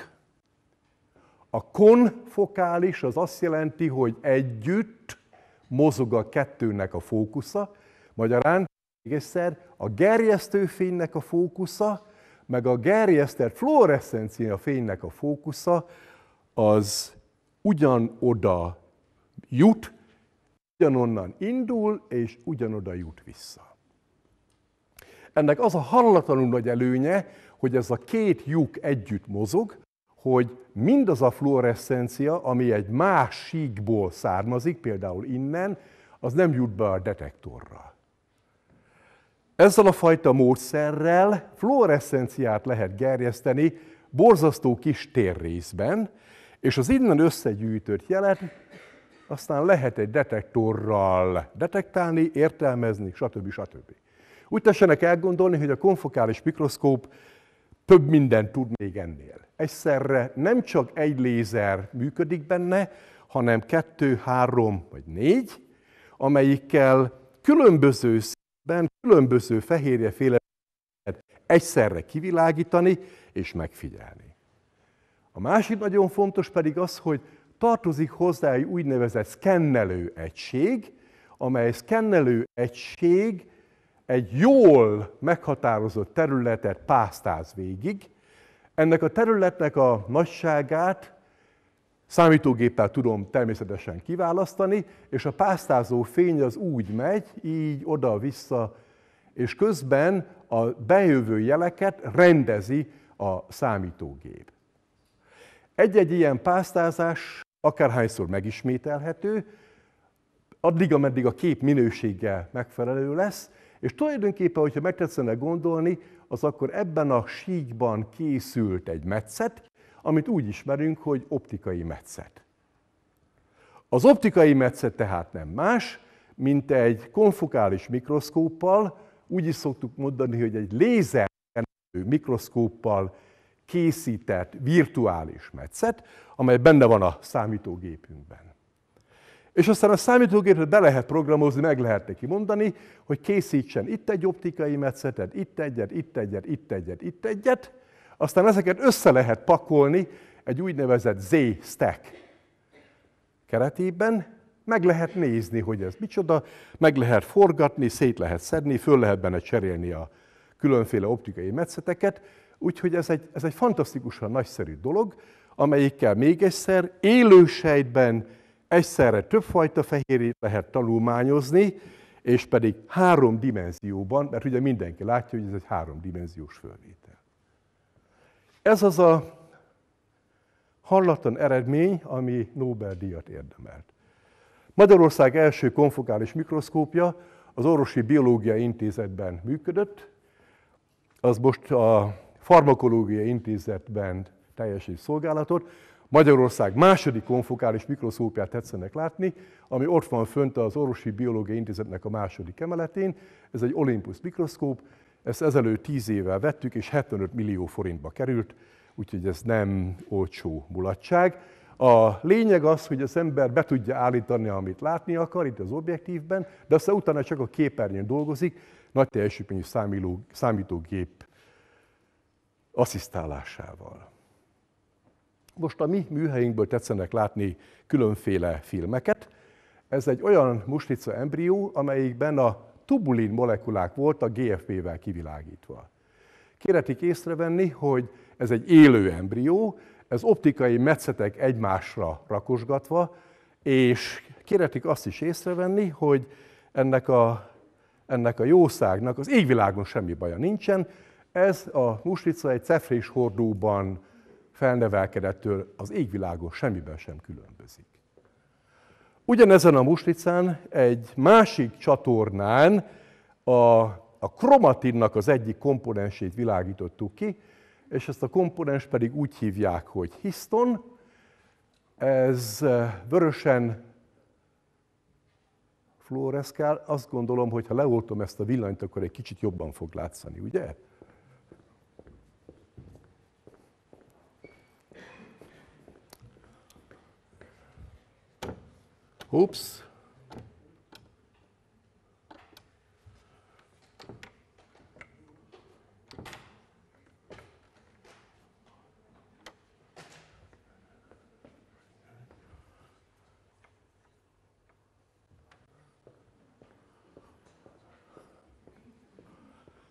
A konfokális az azt jelenti, hogy együtt mozog a kettőnek a fókusza, magyarán még egyszer, a gerjesztő fénynek a fókusza, meg a gerjesztett fluoreszcencia fénynek a fókusza, az ugyanoda jut, ugyanonnan indul, és ugyanoda jut vissza. Ennek az a hallatlanul nagy előnye, hogy ez a két lyuk együtt mozog, hogy mindaz a fluoreszcencia, ami egy más síkból származik, például innen, az nem jut be a detektorra. Ezzel a fajta módszerrel fluoreszenciát lehet gerjeszteni borzasztó kis térrészben, és az innen összegyűjtött jelet aztán lehet egy detektorral detektálni, értelmezni, stb. stb. Úgy tessenek elgondolni, hogy a konfokális mikroszkóp több mindent tud még ennél. Egyszerre nem csak egy lézer működik benne, hanem kettő, három vagy négy, amelyikkel különböző ben különböző fehérjeféle egyszerre kivilágítani és megfigyelni. A másik nagyon fontos pedig az, hogy tartozik hozzá egy úgynevezett szkennelő egység, amely szkennelő egység egy jól meghatározott területet pásztáz végig. Ennek a területnek a nagyságát Számítógéppel tudom természetesen kiválasztani, és a pásztázó fény az úgy megy, így oda-vissza, és közben a bejövő jeleket rendezi a számítógép. Egy-egy ilyen pásztázás akárhányszor megismételhető, addig, ameddig a kép minősége megfelelő lesz, és tulajdonképpen, hogyha megtetszene gondolni, az akkor ebben a síkban készült egy metszet, amit úgy ismerünk, hogy optikai metszet. Az optikai metszet tehát nem más, mint egy konfokális mikroszkóppal, úgy is szoktuk mondani, hogy egy lézer mikroszkóppal készített virtuális metszet, amely benne van a számítógépünkben. És aztán a számítógépre be lehet programozni, meg lehet neki mondani, hogy készítsen itt egy optikai metszetet, itt egyet, itt egyet, itt egyet, itt egyet, aztán ezeket össze lehet pakolni egy úgynevezett Z-stack keretében, meg lehet nézni, hogy ez micsoda, meg lehet forgatni, szét lehet szedni, föl lehet benne cserélni a különféle optikai metszeteket, úgyhogy ez egy, ez egy fantasztikusan nagyszerű dolog, amelyikkel még egyszer élősejtben egyszerre többfajta fehérjét lehet tanulmányozni, és pedig három dimenzióban, mert ugye mindenki látja, hogy ez egy háromdimenziós fölvétel. Ez az a hallatlan eredmény, ami Nobel-díjat érdemelt. Magyarország első konfokális mikroszkópja az Orvosi Biológiai Intézetben működött, az most a Farmakológiai Intézetben teljesít szolgálatot. Magyarország második konfokális mikroszkópját tetszenek látni, ami ott van fönt az Orvosi Biológiai Intézetnek a második emeletén. Ez egy Olympus mikroszkóp, ezt ezelőtt 10 évvel vettük, és 75 millió forintba került, úgyhogy ez nem olcsó mulatság. A lényeg az, hogy az ember be tudja állítani, amit látni akar, itt az objektívben, de aztán utána csak a képernyőn dolgozik, nagy teljesítményű számítógép asszisztálásával. Most a mi műhelyünkből tetszenek látni különféle filmeket. Ez egy olyan muslica embrió, amelyikben a tubulin molekulák voltak GFP-vel kivilágítva. Kéretik észrevenni, hogy ez egy élő embrió, ez optikai metszetek egymásra rakosgatva, és kéretik azt is észrevenni, hogy ennek a, ennek a jószágnak az égvilágon semmi baja nincsen, ez a muslica egy cefrés hordóban felnevelkedettől az égvilágon semmiben sem különbözik. Ugyanezen a muslicán egy másik csatornán a, a kromatinnak az egyik komponensét világítottuk ki, és ezt a komponens pedig úgy hívják, hogy histon. Ez vörösen fluoreszkál. Azt gondolom, hogy ha leoltom ezt a villanyt, akkor egy kicsit jobban fog látszani, ugye? Ups.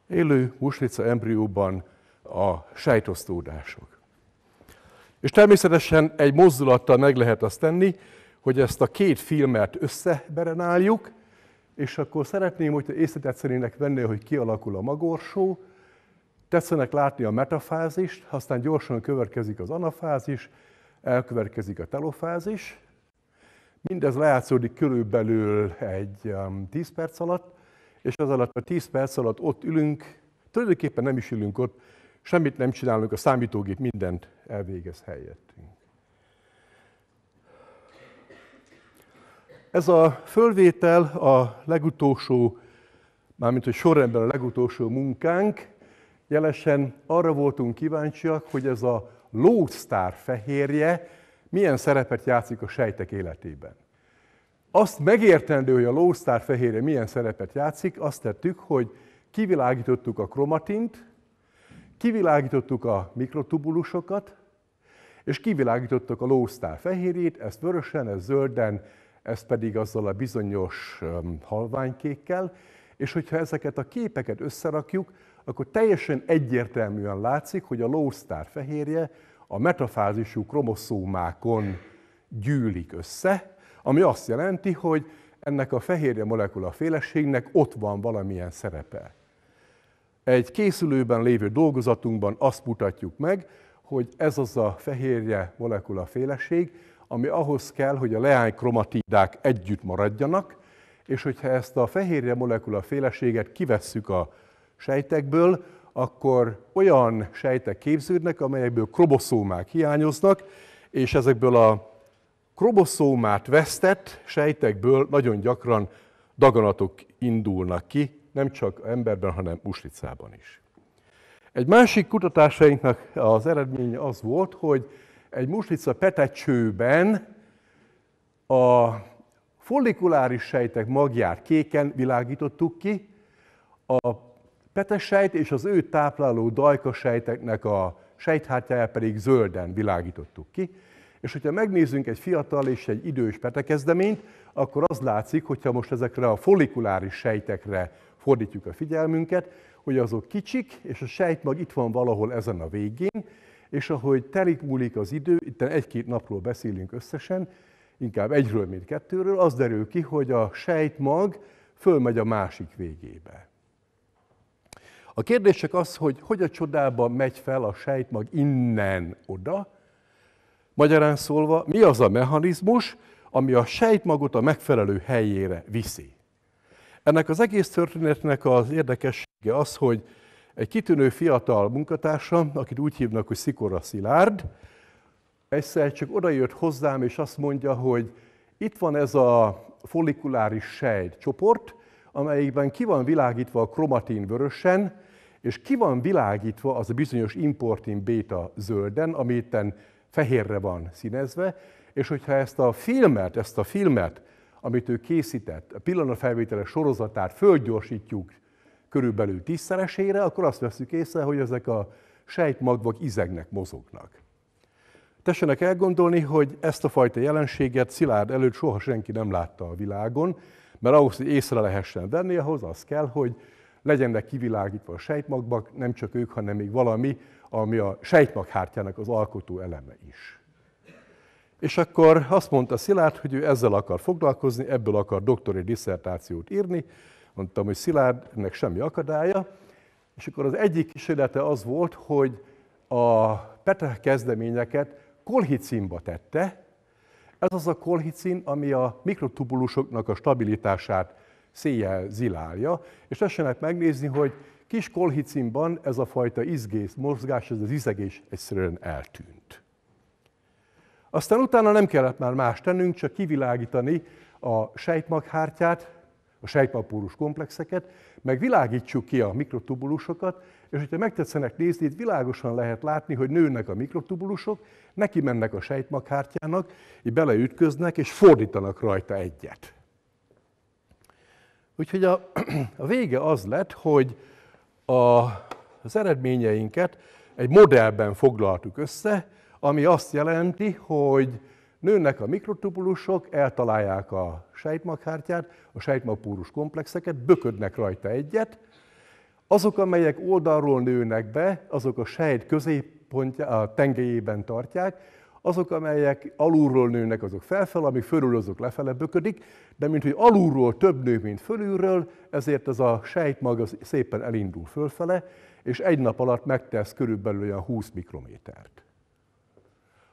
Élő muslica embrióban a sejtosztódások. És természetesen egy mozdulattal meg lehet azt tenni, hogy ezt a két filmet összeberenáljuk, és akkor szeretném, hogy tetszenének, venni, hogy kialakul a magorsó, tetszenek látni a metafázist, aztán gyorsan következik az anafázis, elkövetkezik a telofázis. Mindez lejátszódik körülbelül egy um, 10 perc alatt, és az alatt a 10 perc alatt ott ülünk, tulajdonképpen nem is ülünk ott, semmit nem csinálunk, a számítógép mindent elvégez helyettünk. Ez a fölvétel a legutolsó, mármint hogy sorrendben a legutolsó munkánk, jelesen arra voltunk kíváncsiak, hogy ez a lósztár fehérje milyen szerepet játszik a sejtek életében. Azt megértendő, hogy a lósztár fehérje milyen szerepet játszik, azt tettük, hogy kivilágítottuk a kromatint, kivilágítottuk a mikrotubulusokat, és kivilágítottuk a lósztár fehérjét, ezt vörösen, ezt zölden, ez pedig azzal a bizonyos halványkékkel, és hogyha ezeket a képeket összerakjuk, akkor teljesen egyértelműen látszik, hogy a lósztár fehérje a metafázisú kromoszómákon gyűlik össze, ami azt jelenti, hogy ennek a fehérje molekula féleségnek ott van valamilyen szerepe. Egy készülőben lévő dolgozatunkban azt mutatjuk meg, hogy ez az a fehérje molekula féleség, ami ahhoz kell, hogy a leány kromatidák együtt maradjanak, és hogyha ezt a fehérje molekula féleséget kivesszük a sejtekből, akkor olyan sejtek képződnek, amelyekből kroboszómák hiányoznak, és ezekből a kroboszómát vesztett sejtekből nagyon gyakran daganatok indulnak ki, nem csak emberben, hanem muslicában is. Egy másik kutatásainknak az eredménye az volt, hogy egy muslica petecsőben a follikuláris sejtek magját kéken világítottuk ki, a petesejt és az ő tápláló dajkasejteknek a sejthártyáját pedig zölden világítottuk ki. És hogyha megnézzünk egy fiatal és egy idős petekezdeményt, akkor az látszik, hogyha most ezekre a follikuláris sejtekre fordítjuk a figyelmünket, hogy azok kicsik, és a sejtmag itt van valahol ezen a végén, és ahogy telik múlik az idő, itt egy-két napról beszélünk összesen, inkább egyről, mint kettőről, az derül ki, hogy a sejtmag fölmegy a másik végébe. A kérdés csak az, hogy hogy a csodában megy fel a sejtmag innen oda, magyarán szólva, mi az a mechanizmus, ami a sejtmagot a megfelelő helyére viszi. Ennek az egész történetnek az érdekessége az, hogy egy kitűnő fiatal munkatársam, akit úgy hívnak, hogy Szikora Szilárd, egyszer csak odajött hozzám, és azt mondja, hogy itt van ez a follikuláris sejt csoport, amelyikben ki van világítva a kromatin vörösen, és ki van világítva az a bizonyos importin béta zölden, ami itten fehérre van színezve, és hogyha ezt a filmet, ezt a filmet, amit ő készített, a pillanatfelvételek sorozatát földgyorsítjuk körülbelül tízszeresére, akkor azt veszük észre, hogy ezek a sejtmagvak izegnek, mozognak. Tessenek elgondolni, hogy ezt a fajta jelenséget Szilárd előtt soha senki nem látta a világon, mert ahhoz, hogy észre lehessen venni, ahhoz az kell, hogy legyenek kivilágítva a sejtmagvak, nem csak ők, hanem még valami, ami a sejtmaghártyának az alkotó eleme is. És akkor azt mondta Szilárd, hogy ő ezzel akar foglalkozni, ebből akar doktori diszertációt írni, Mondtam, hogy Szilárd, ennek semmi akadálya. És akkor az egyik kísérlete az volt, hogy a Petre kezdeményeket kolhicinba tette. Ez az a kolhicin, ami a mikrotubulusoknak a stabilitását széjjel zilálja, és tessenek megnézni, hogy kis kolhicinban ez a fajta izgész mozgás, ez az izegés egyszerűen eltűnt. Aztán utána nem kellett már más tennünk, csak kivilágítani a sejtmaghártyát, a sejtpapúrus komplexeket, meg világítsuk ki a mikrotubulusokat, és hogyha megtetszenek nézni, itt világosan lehet látni, hogy nőnek a mikrotubulusok, neki mennek a sejtmaghártyának, így beleütköznek, és fordítanak rajta egyet. Úgyhogy a, a vége az lett, hogy a, az eredményeinket egy modellben foglaltuk össze, ami azt jelenti, hogy Nőnek a mikrotubulusok, eltalálják a sejtmaghártyát, a sejtmagpórus komplexeket, böködnek rajta egyet, azok, amelyek oldalról nőnek be, azok a sejt középpontja, a tengelyében tartják, azok, amelyek alulról nőnek, azok felfel, amik fölül, azok lefele böködik, de mint hogy alulról több nő, mint fölülről, ezért ez a sejtmag az szépen elindul fölfele, és egy nap alatt megtesz körülbelül olyan 20 mikrométert.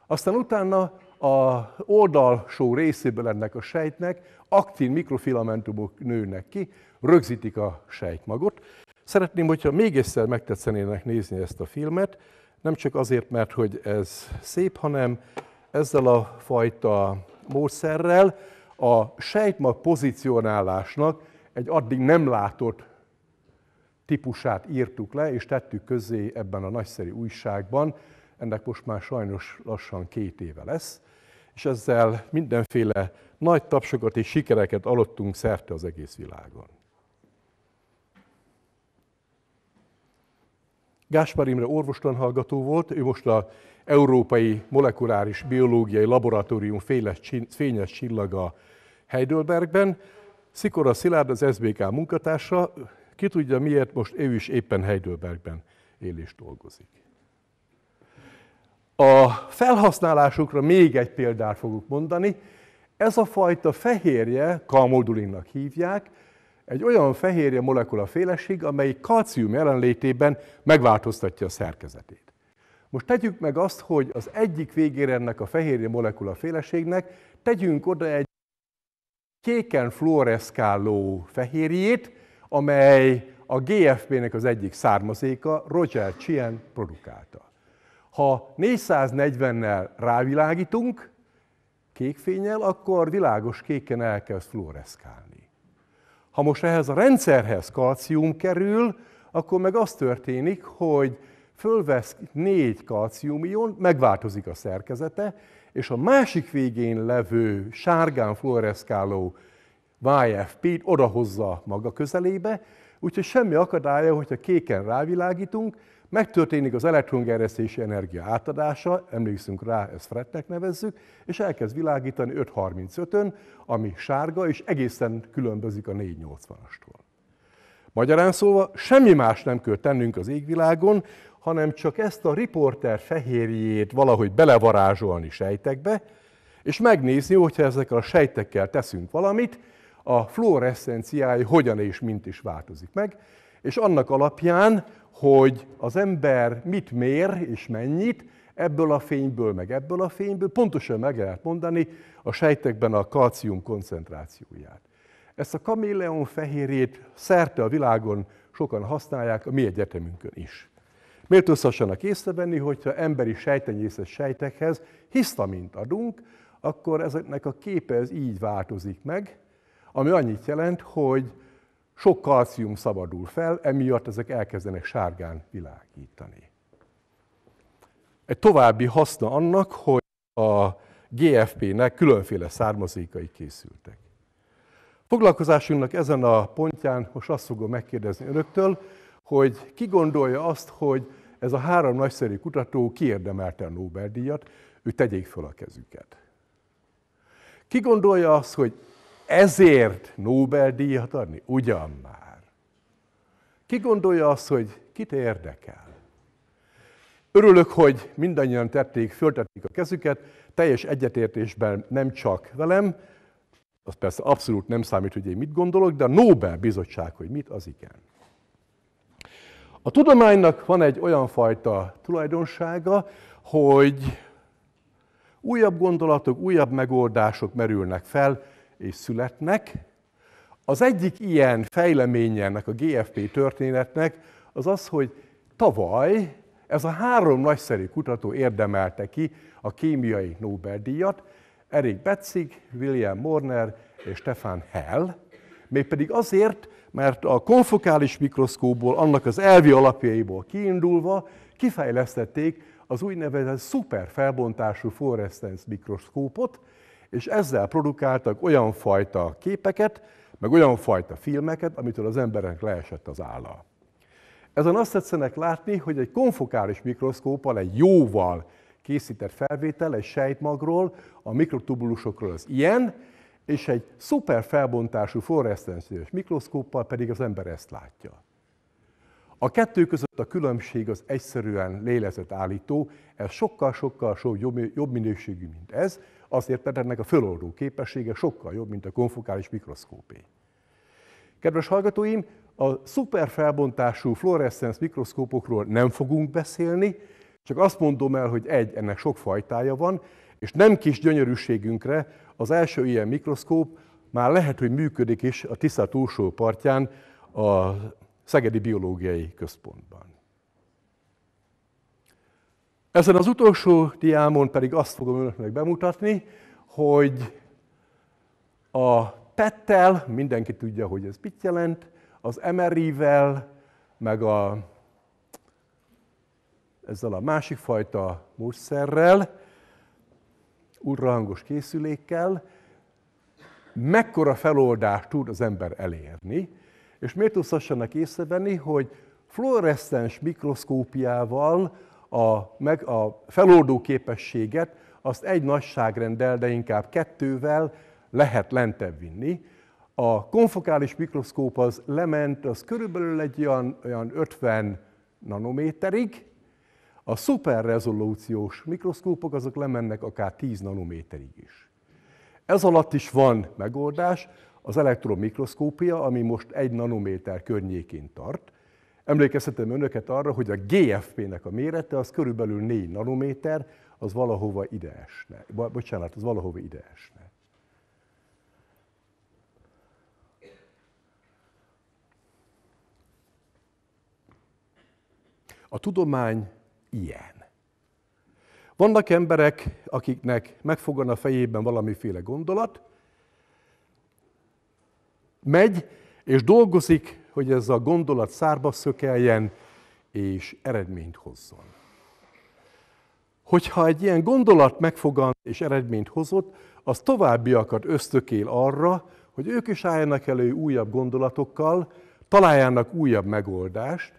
Aztán utána a oldalsó részéből ennek a sejtnek aktin mikrofilamentumok nőnek ki, rögzítik a sejtmagot. Szeretném, hogyha még egyszer megtetszenének nézni ezt a filmet, nem csak azért, mert hogy ez szép, hanem ezzel a fajta módszerrel a sejtmag pozícionálásnak egy addig nem látott típusát írtuk le, és tettük közzé ebben a nagyszerű újságban. Ennek most már sajnos lassan két éve lesz és ezzel mindenféle nagy tapsokat és sikereket alottunk szerte az egész világon. Gáspár Imre orvostanhallgató volt, ő most a Európai Molekuláris Biológiai Laboratórium fényes csillaga Heidelbergben. Szikora Szilárd az SBK munkatársa, ki tudja miért most ő is éppen Heidelbergben él és dolgozik. A felhasználásukra még egy példát fogok mondani. Ez a fajta fehérje, kalmodulinnak hívják, egy olyan fehérje molekula féleség, amely kalcium jelenlétében megváltoztatja a szerkezetét. Most tegyük meg azt, hogy az egyik végére ennek a fehérje molekula féleségnek tegyünk oda egy kéken fluoreszkáló fehérjét, amely a GFP-nek az egyik származéka, Roger Chien produkálta. Ha 440-nel rávilágítunk, kék fényel, akkor világos kéken elkezd fluoreszkálni. Ha most ehhez a rendszerhez kalcium kerül, akkor meg az történik, hogy fölvesz négy kalciumion, megváltozik a szerkezete, és a másik végén levő sárgán fluoreszkáló YFP-t odahozza maga közelébe, úgyhogy semmi akadálya, hogyha kéken rávilágítunk, Megtörténik az elektrongerjesztési energia átadása, emlékszünk rá, ezt fretnek nevezzük, és elkezd világítani 5.35-ön, ami sárga, és egészen különbözik a 4.80-astól. Magyarán szóval semmi más nem kell tennünk az égvilágon, hanem csak ezt a riporter fehérjét valahogy belevarázsolni sejtekbe, és megnézni, hogyha ezekkel a sejtekkel teszünk valamit, a fluoreszenciája hogyan és mint is változik meg, és annak alapján hogy az ember mit mér és mennyit, ebből a fényből, meg ebből a fényből, pontosan meg lehet mondani a sejtekben a kalcium koncentrációját. Ezt a kaméleon fehérjét szerte a világon sokan használják, a mi egyetemünkön is. Miért összehassanak észrevenni, hogyha emberi sejtenyészet sejtekhez hisztamint adunk, akkor ezeknek a képe ez így változik meg, ami annyit jelent, hogy sok kalcium szabadul fel, emiatt ezek elkezdenek sárgán világítani. Egy további haszna annak, hogy a GFP-nek különféle származékai készültek. Foglalkozásunknak ezen a pontján most azt fogom megkérdezni önöktől, hogy ki gondolja azt, hogy ez a három nagyszerű kutató kiérdemelte a Nobel-díjat, ő tegyék föl a kezüket. Ki gondolja azt, hogy ezért Nobel-díjat adni? Ugyan már. Ki gondolja azt, hogy kit érdekel? Örülök, hogy mindannyian tették, föltették a kezüket, teljes egyetértésben nem csak velem, az persze abszolút nem számít, hogy én mit gondolok, de a Nobel-bizottság, hogy mit, az igen. A tudománynak van egy olyan fajta tulajdonsága, hogy újabb gondolatok, újabb megoldások merülnek fel, és születnek. Az egyik ilyen fejleménye ennek a GFP történetnek az az, hogy tavaly ez a három nagyszerű kutató érdemelte ki a kémiai Nobel-díjat, Erik Betzig, William Morner és Stefan Hell, mégpedig azért, mert a konfokális mikroszkóból, annak az elvi alapjaiból kiindulva kifejlesztették az úgynevezett szuperfelbontású fluorescence mikroszkópot, és ezzel produkáltak olyan fajta képeket, meg olyan fajta filmeket, amitől az emberek leesett az álla. Ezen azt tetszenek látni, hogy egy konfokális mikroszkóppal, egy jóval készített felvétel, egy sejtmagról, a mikrotubulusokról az ilyen, és egy szuper felbontású fluoreszcenciós mikroszkóppal pedig az ember ezt látja. A kettő között a különbség az egyszerűen lélezett állító, ez sokkal-sokkal jobb minőségű, mint ez, Azért, mert ennek a föloldó képessége sokkal jobb, mint a konfokális mikroszkópé. Kedves hallgatóim, a szuperfelbontású fluorescens mikroszkópokról nem fogunk beszélni, csak azt mondom el, hogy egy, ennek sok fajtája van, és nem kis gyönyörűségünkre az első ilyen mikroszkóp már lehet, hogy működik is a Tisza túlsó partján a Szegedi Biológiai Központban. Ezen az utolsó diámon pedig azt fogom önöknek bemutatni, hogy a tettel, mindenki tudja, hogy ez mit jelent, az MRI-vel, meg a, ezzel a másik fajta módszerrel, urrahangos készülékkel, mekkora feloldást tud az ember elérni, és miért tudsz észrevenni, hogy fluoreszcens mikroszkópiával a, meg a feloldó képességet azt egy nagyságrendel, de inkább kettővel lehet lentebb vinni. A konfokális mikroszkóp az lement, az körülbelül egy olyan, olyan 50 nanométerig, a szuperrezolúciós mikroszkópok azok lemennek akár 10 nanométerig is. Ez alatt is van megoldás, az elektromikroszkópia, ami most egy nanométer környékén tart, Emlékeztetem önöket arra, hogy a GFP-nek a mérete az körülbelül 4 nanométer, az valahova ide esne. Bocsánat, az valahova ide esne. A tudomány ilyen. Vannak emberek, akiknek megfogan a fejében valamiféle gondolat, megy és dolgozik hogy ez a gondolat szárba szökeljen és eredményt hozzon. Hogyha egy ilyen gondolat megfogant és eredményt hozott, az továbbiakat ösztökél arra, hogy ők is álljanak elő újabb gondolatokkal, találjanak újabb megoldást.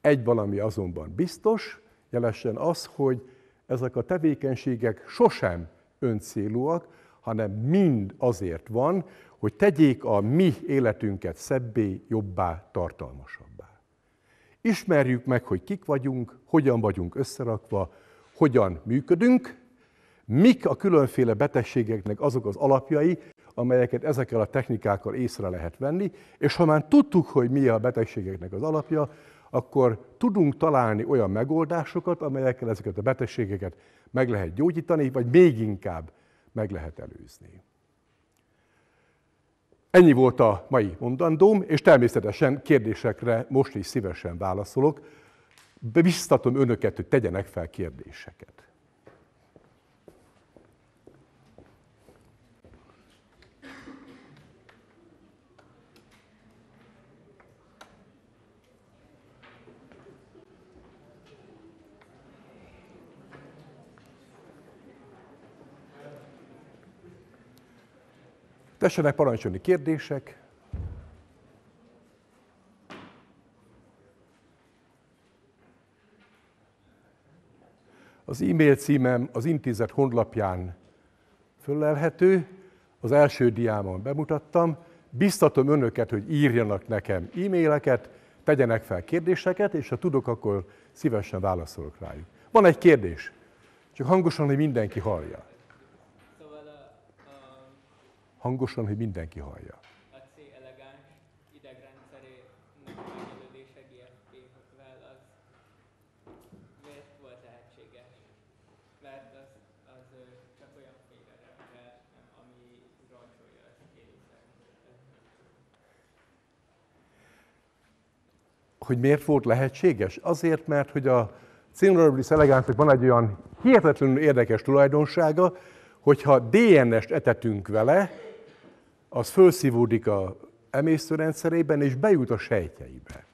Egy valami azonban biztos, jelesen az, hogy ezek a tevékenységek sosem öncélúak, hanem mind azért van, hogy tegyék a mi életünket szebbé, jobbá, tartalmasabbá. Ismerjük meg, hogy kik vagyunk, hogyan vagyunk összerakva, hogyan működünk, mik a különféle betegségeknek azok az alapjai, amelyeket ezekkel a technikákkal észre lehet venni, és ha már tudtuk, hogy mi a betegségeknek az alapja, akkor tudunk találni olyan megoldásokat, amelyekkel ezeket a betegségeket meg lehet gyógyítani, vagy még inkább meg lehet előzni. Ennyi volt a mai mondandóm, és természetesen kérdésekre most is szívesen válaszolok. Biztatom önöket, hogy tegyenek fel kérdéseket. Tessenek parancsolni kérdések, Az e-mail címem az intézet honlapján föllelhető, az első diámon bemutattam. Biztatom önöket, hogy írjanak nekem e-maileket, tegyenek fel kérdéseket, és ha tudok, akkor szívesen válaszolok rájuk. Van egy kérdés, csak hangosan, hogy mindenki hallja hangosan, hogy mindenki hallja. A C elegáns idegrendszeré megjelölődése GFP-vel az miért volt lehetséges? Mert az, az csak olyan ami rajzolja az Hogy miért volt lehetséges? Azért, mert hogy a Cinrorabilis elegánsnak van egy olyan hihetetlenül érdekes tulajdonsága, hogyha DNS-t etetünk vele, az felszívódik a emésztőrendszerében, és bejut a sejtjeibe.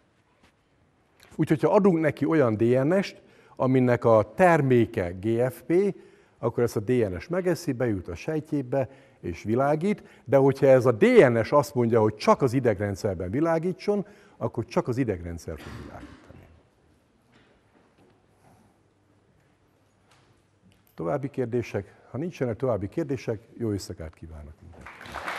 Úgyhogy, ha adunk neki olyan DNS-t, aminek a terméke GFP, akkor ezt a DNS megeszi, bejut a sejtjébe, és világít, de hogyha ez a DNS azt mondja, hogy csak az idegrendszerben világítson, akkor csak az idegrendszer fog világítani. További kérdések? Ha nincsenek további kérdések, jó éjszakát kívánok mindenkinek!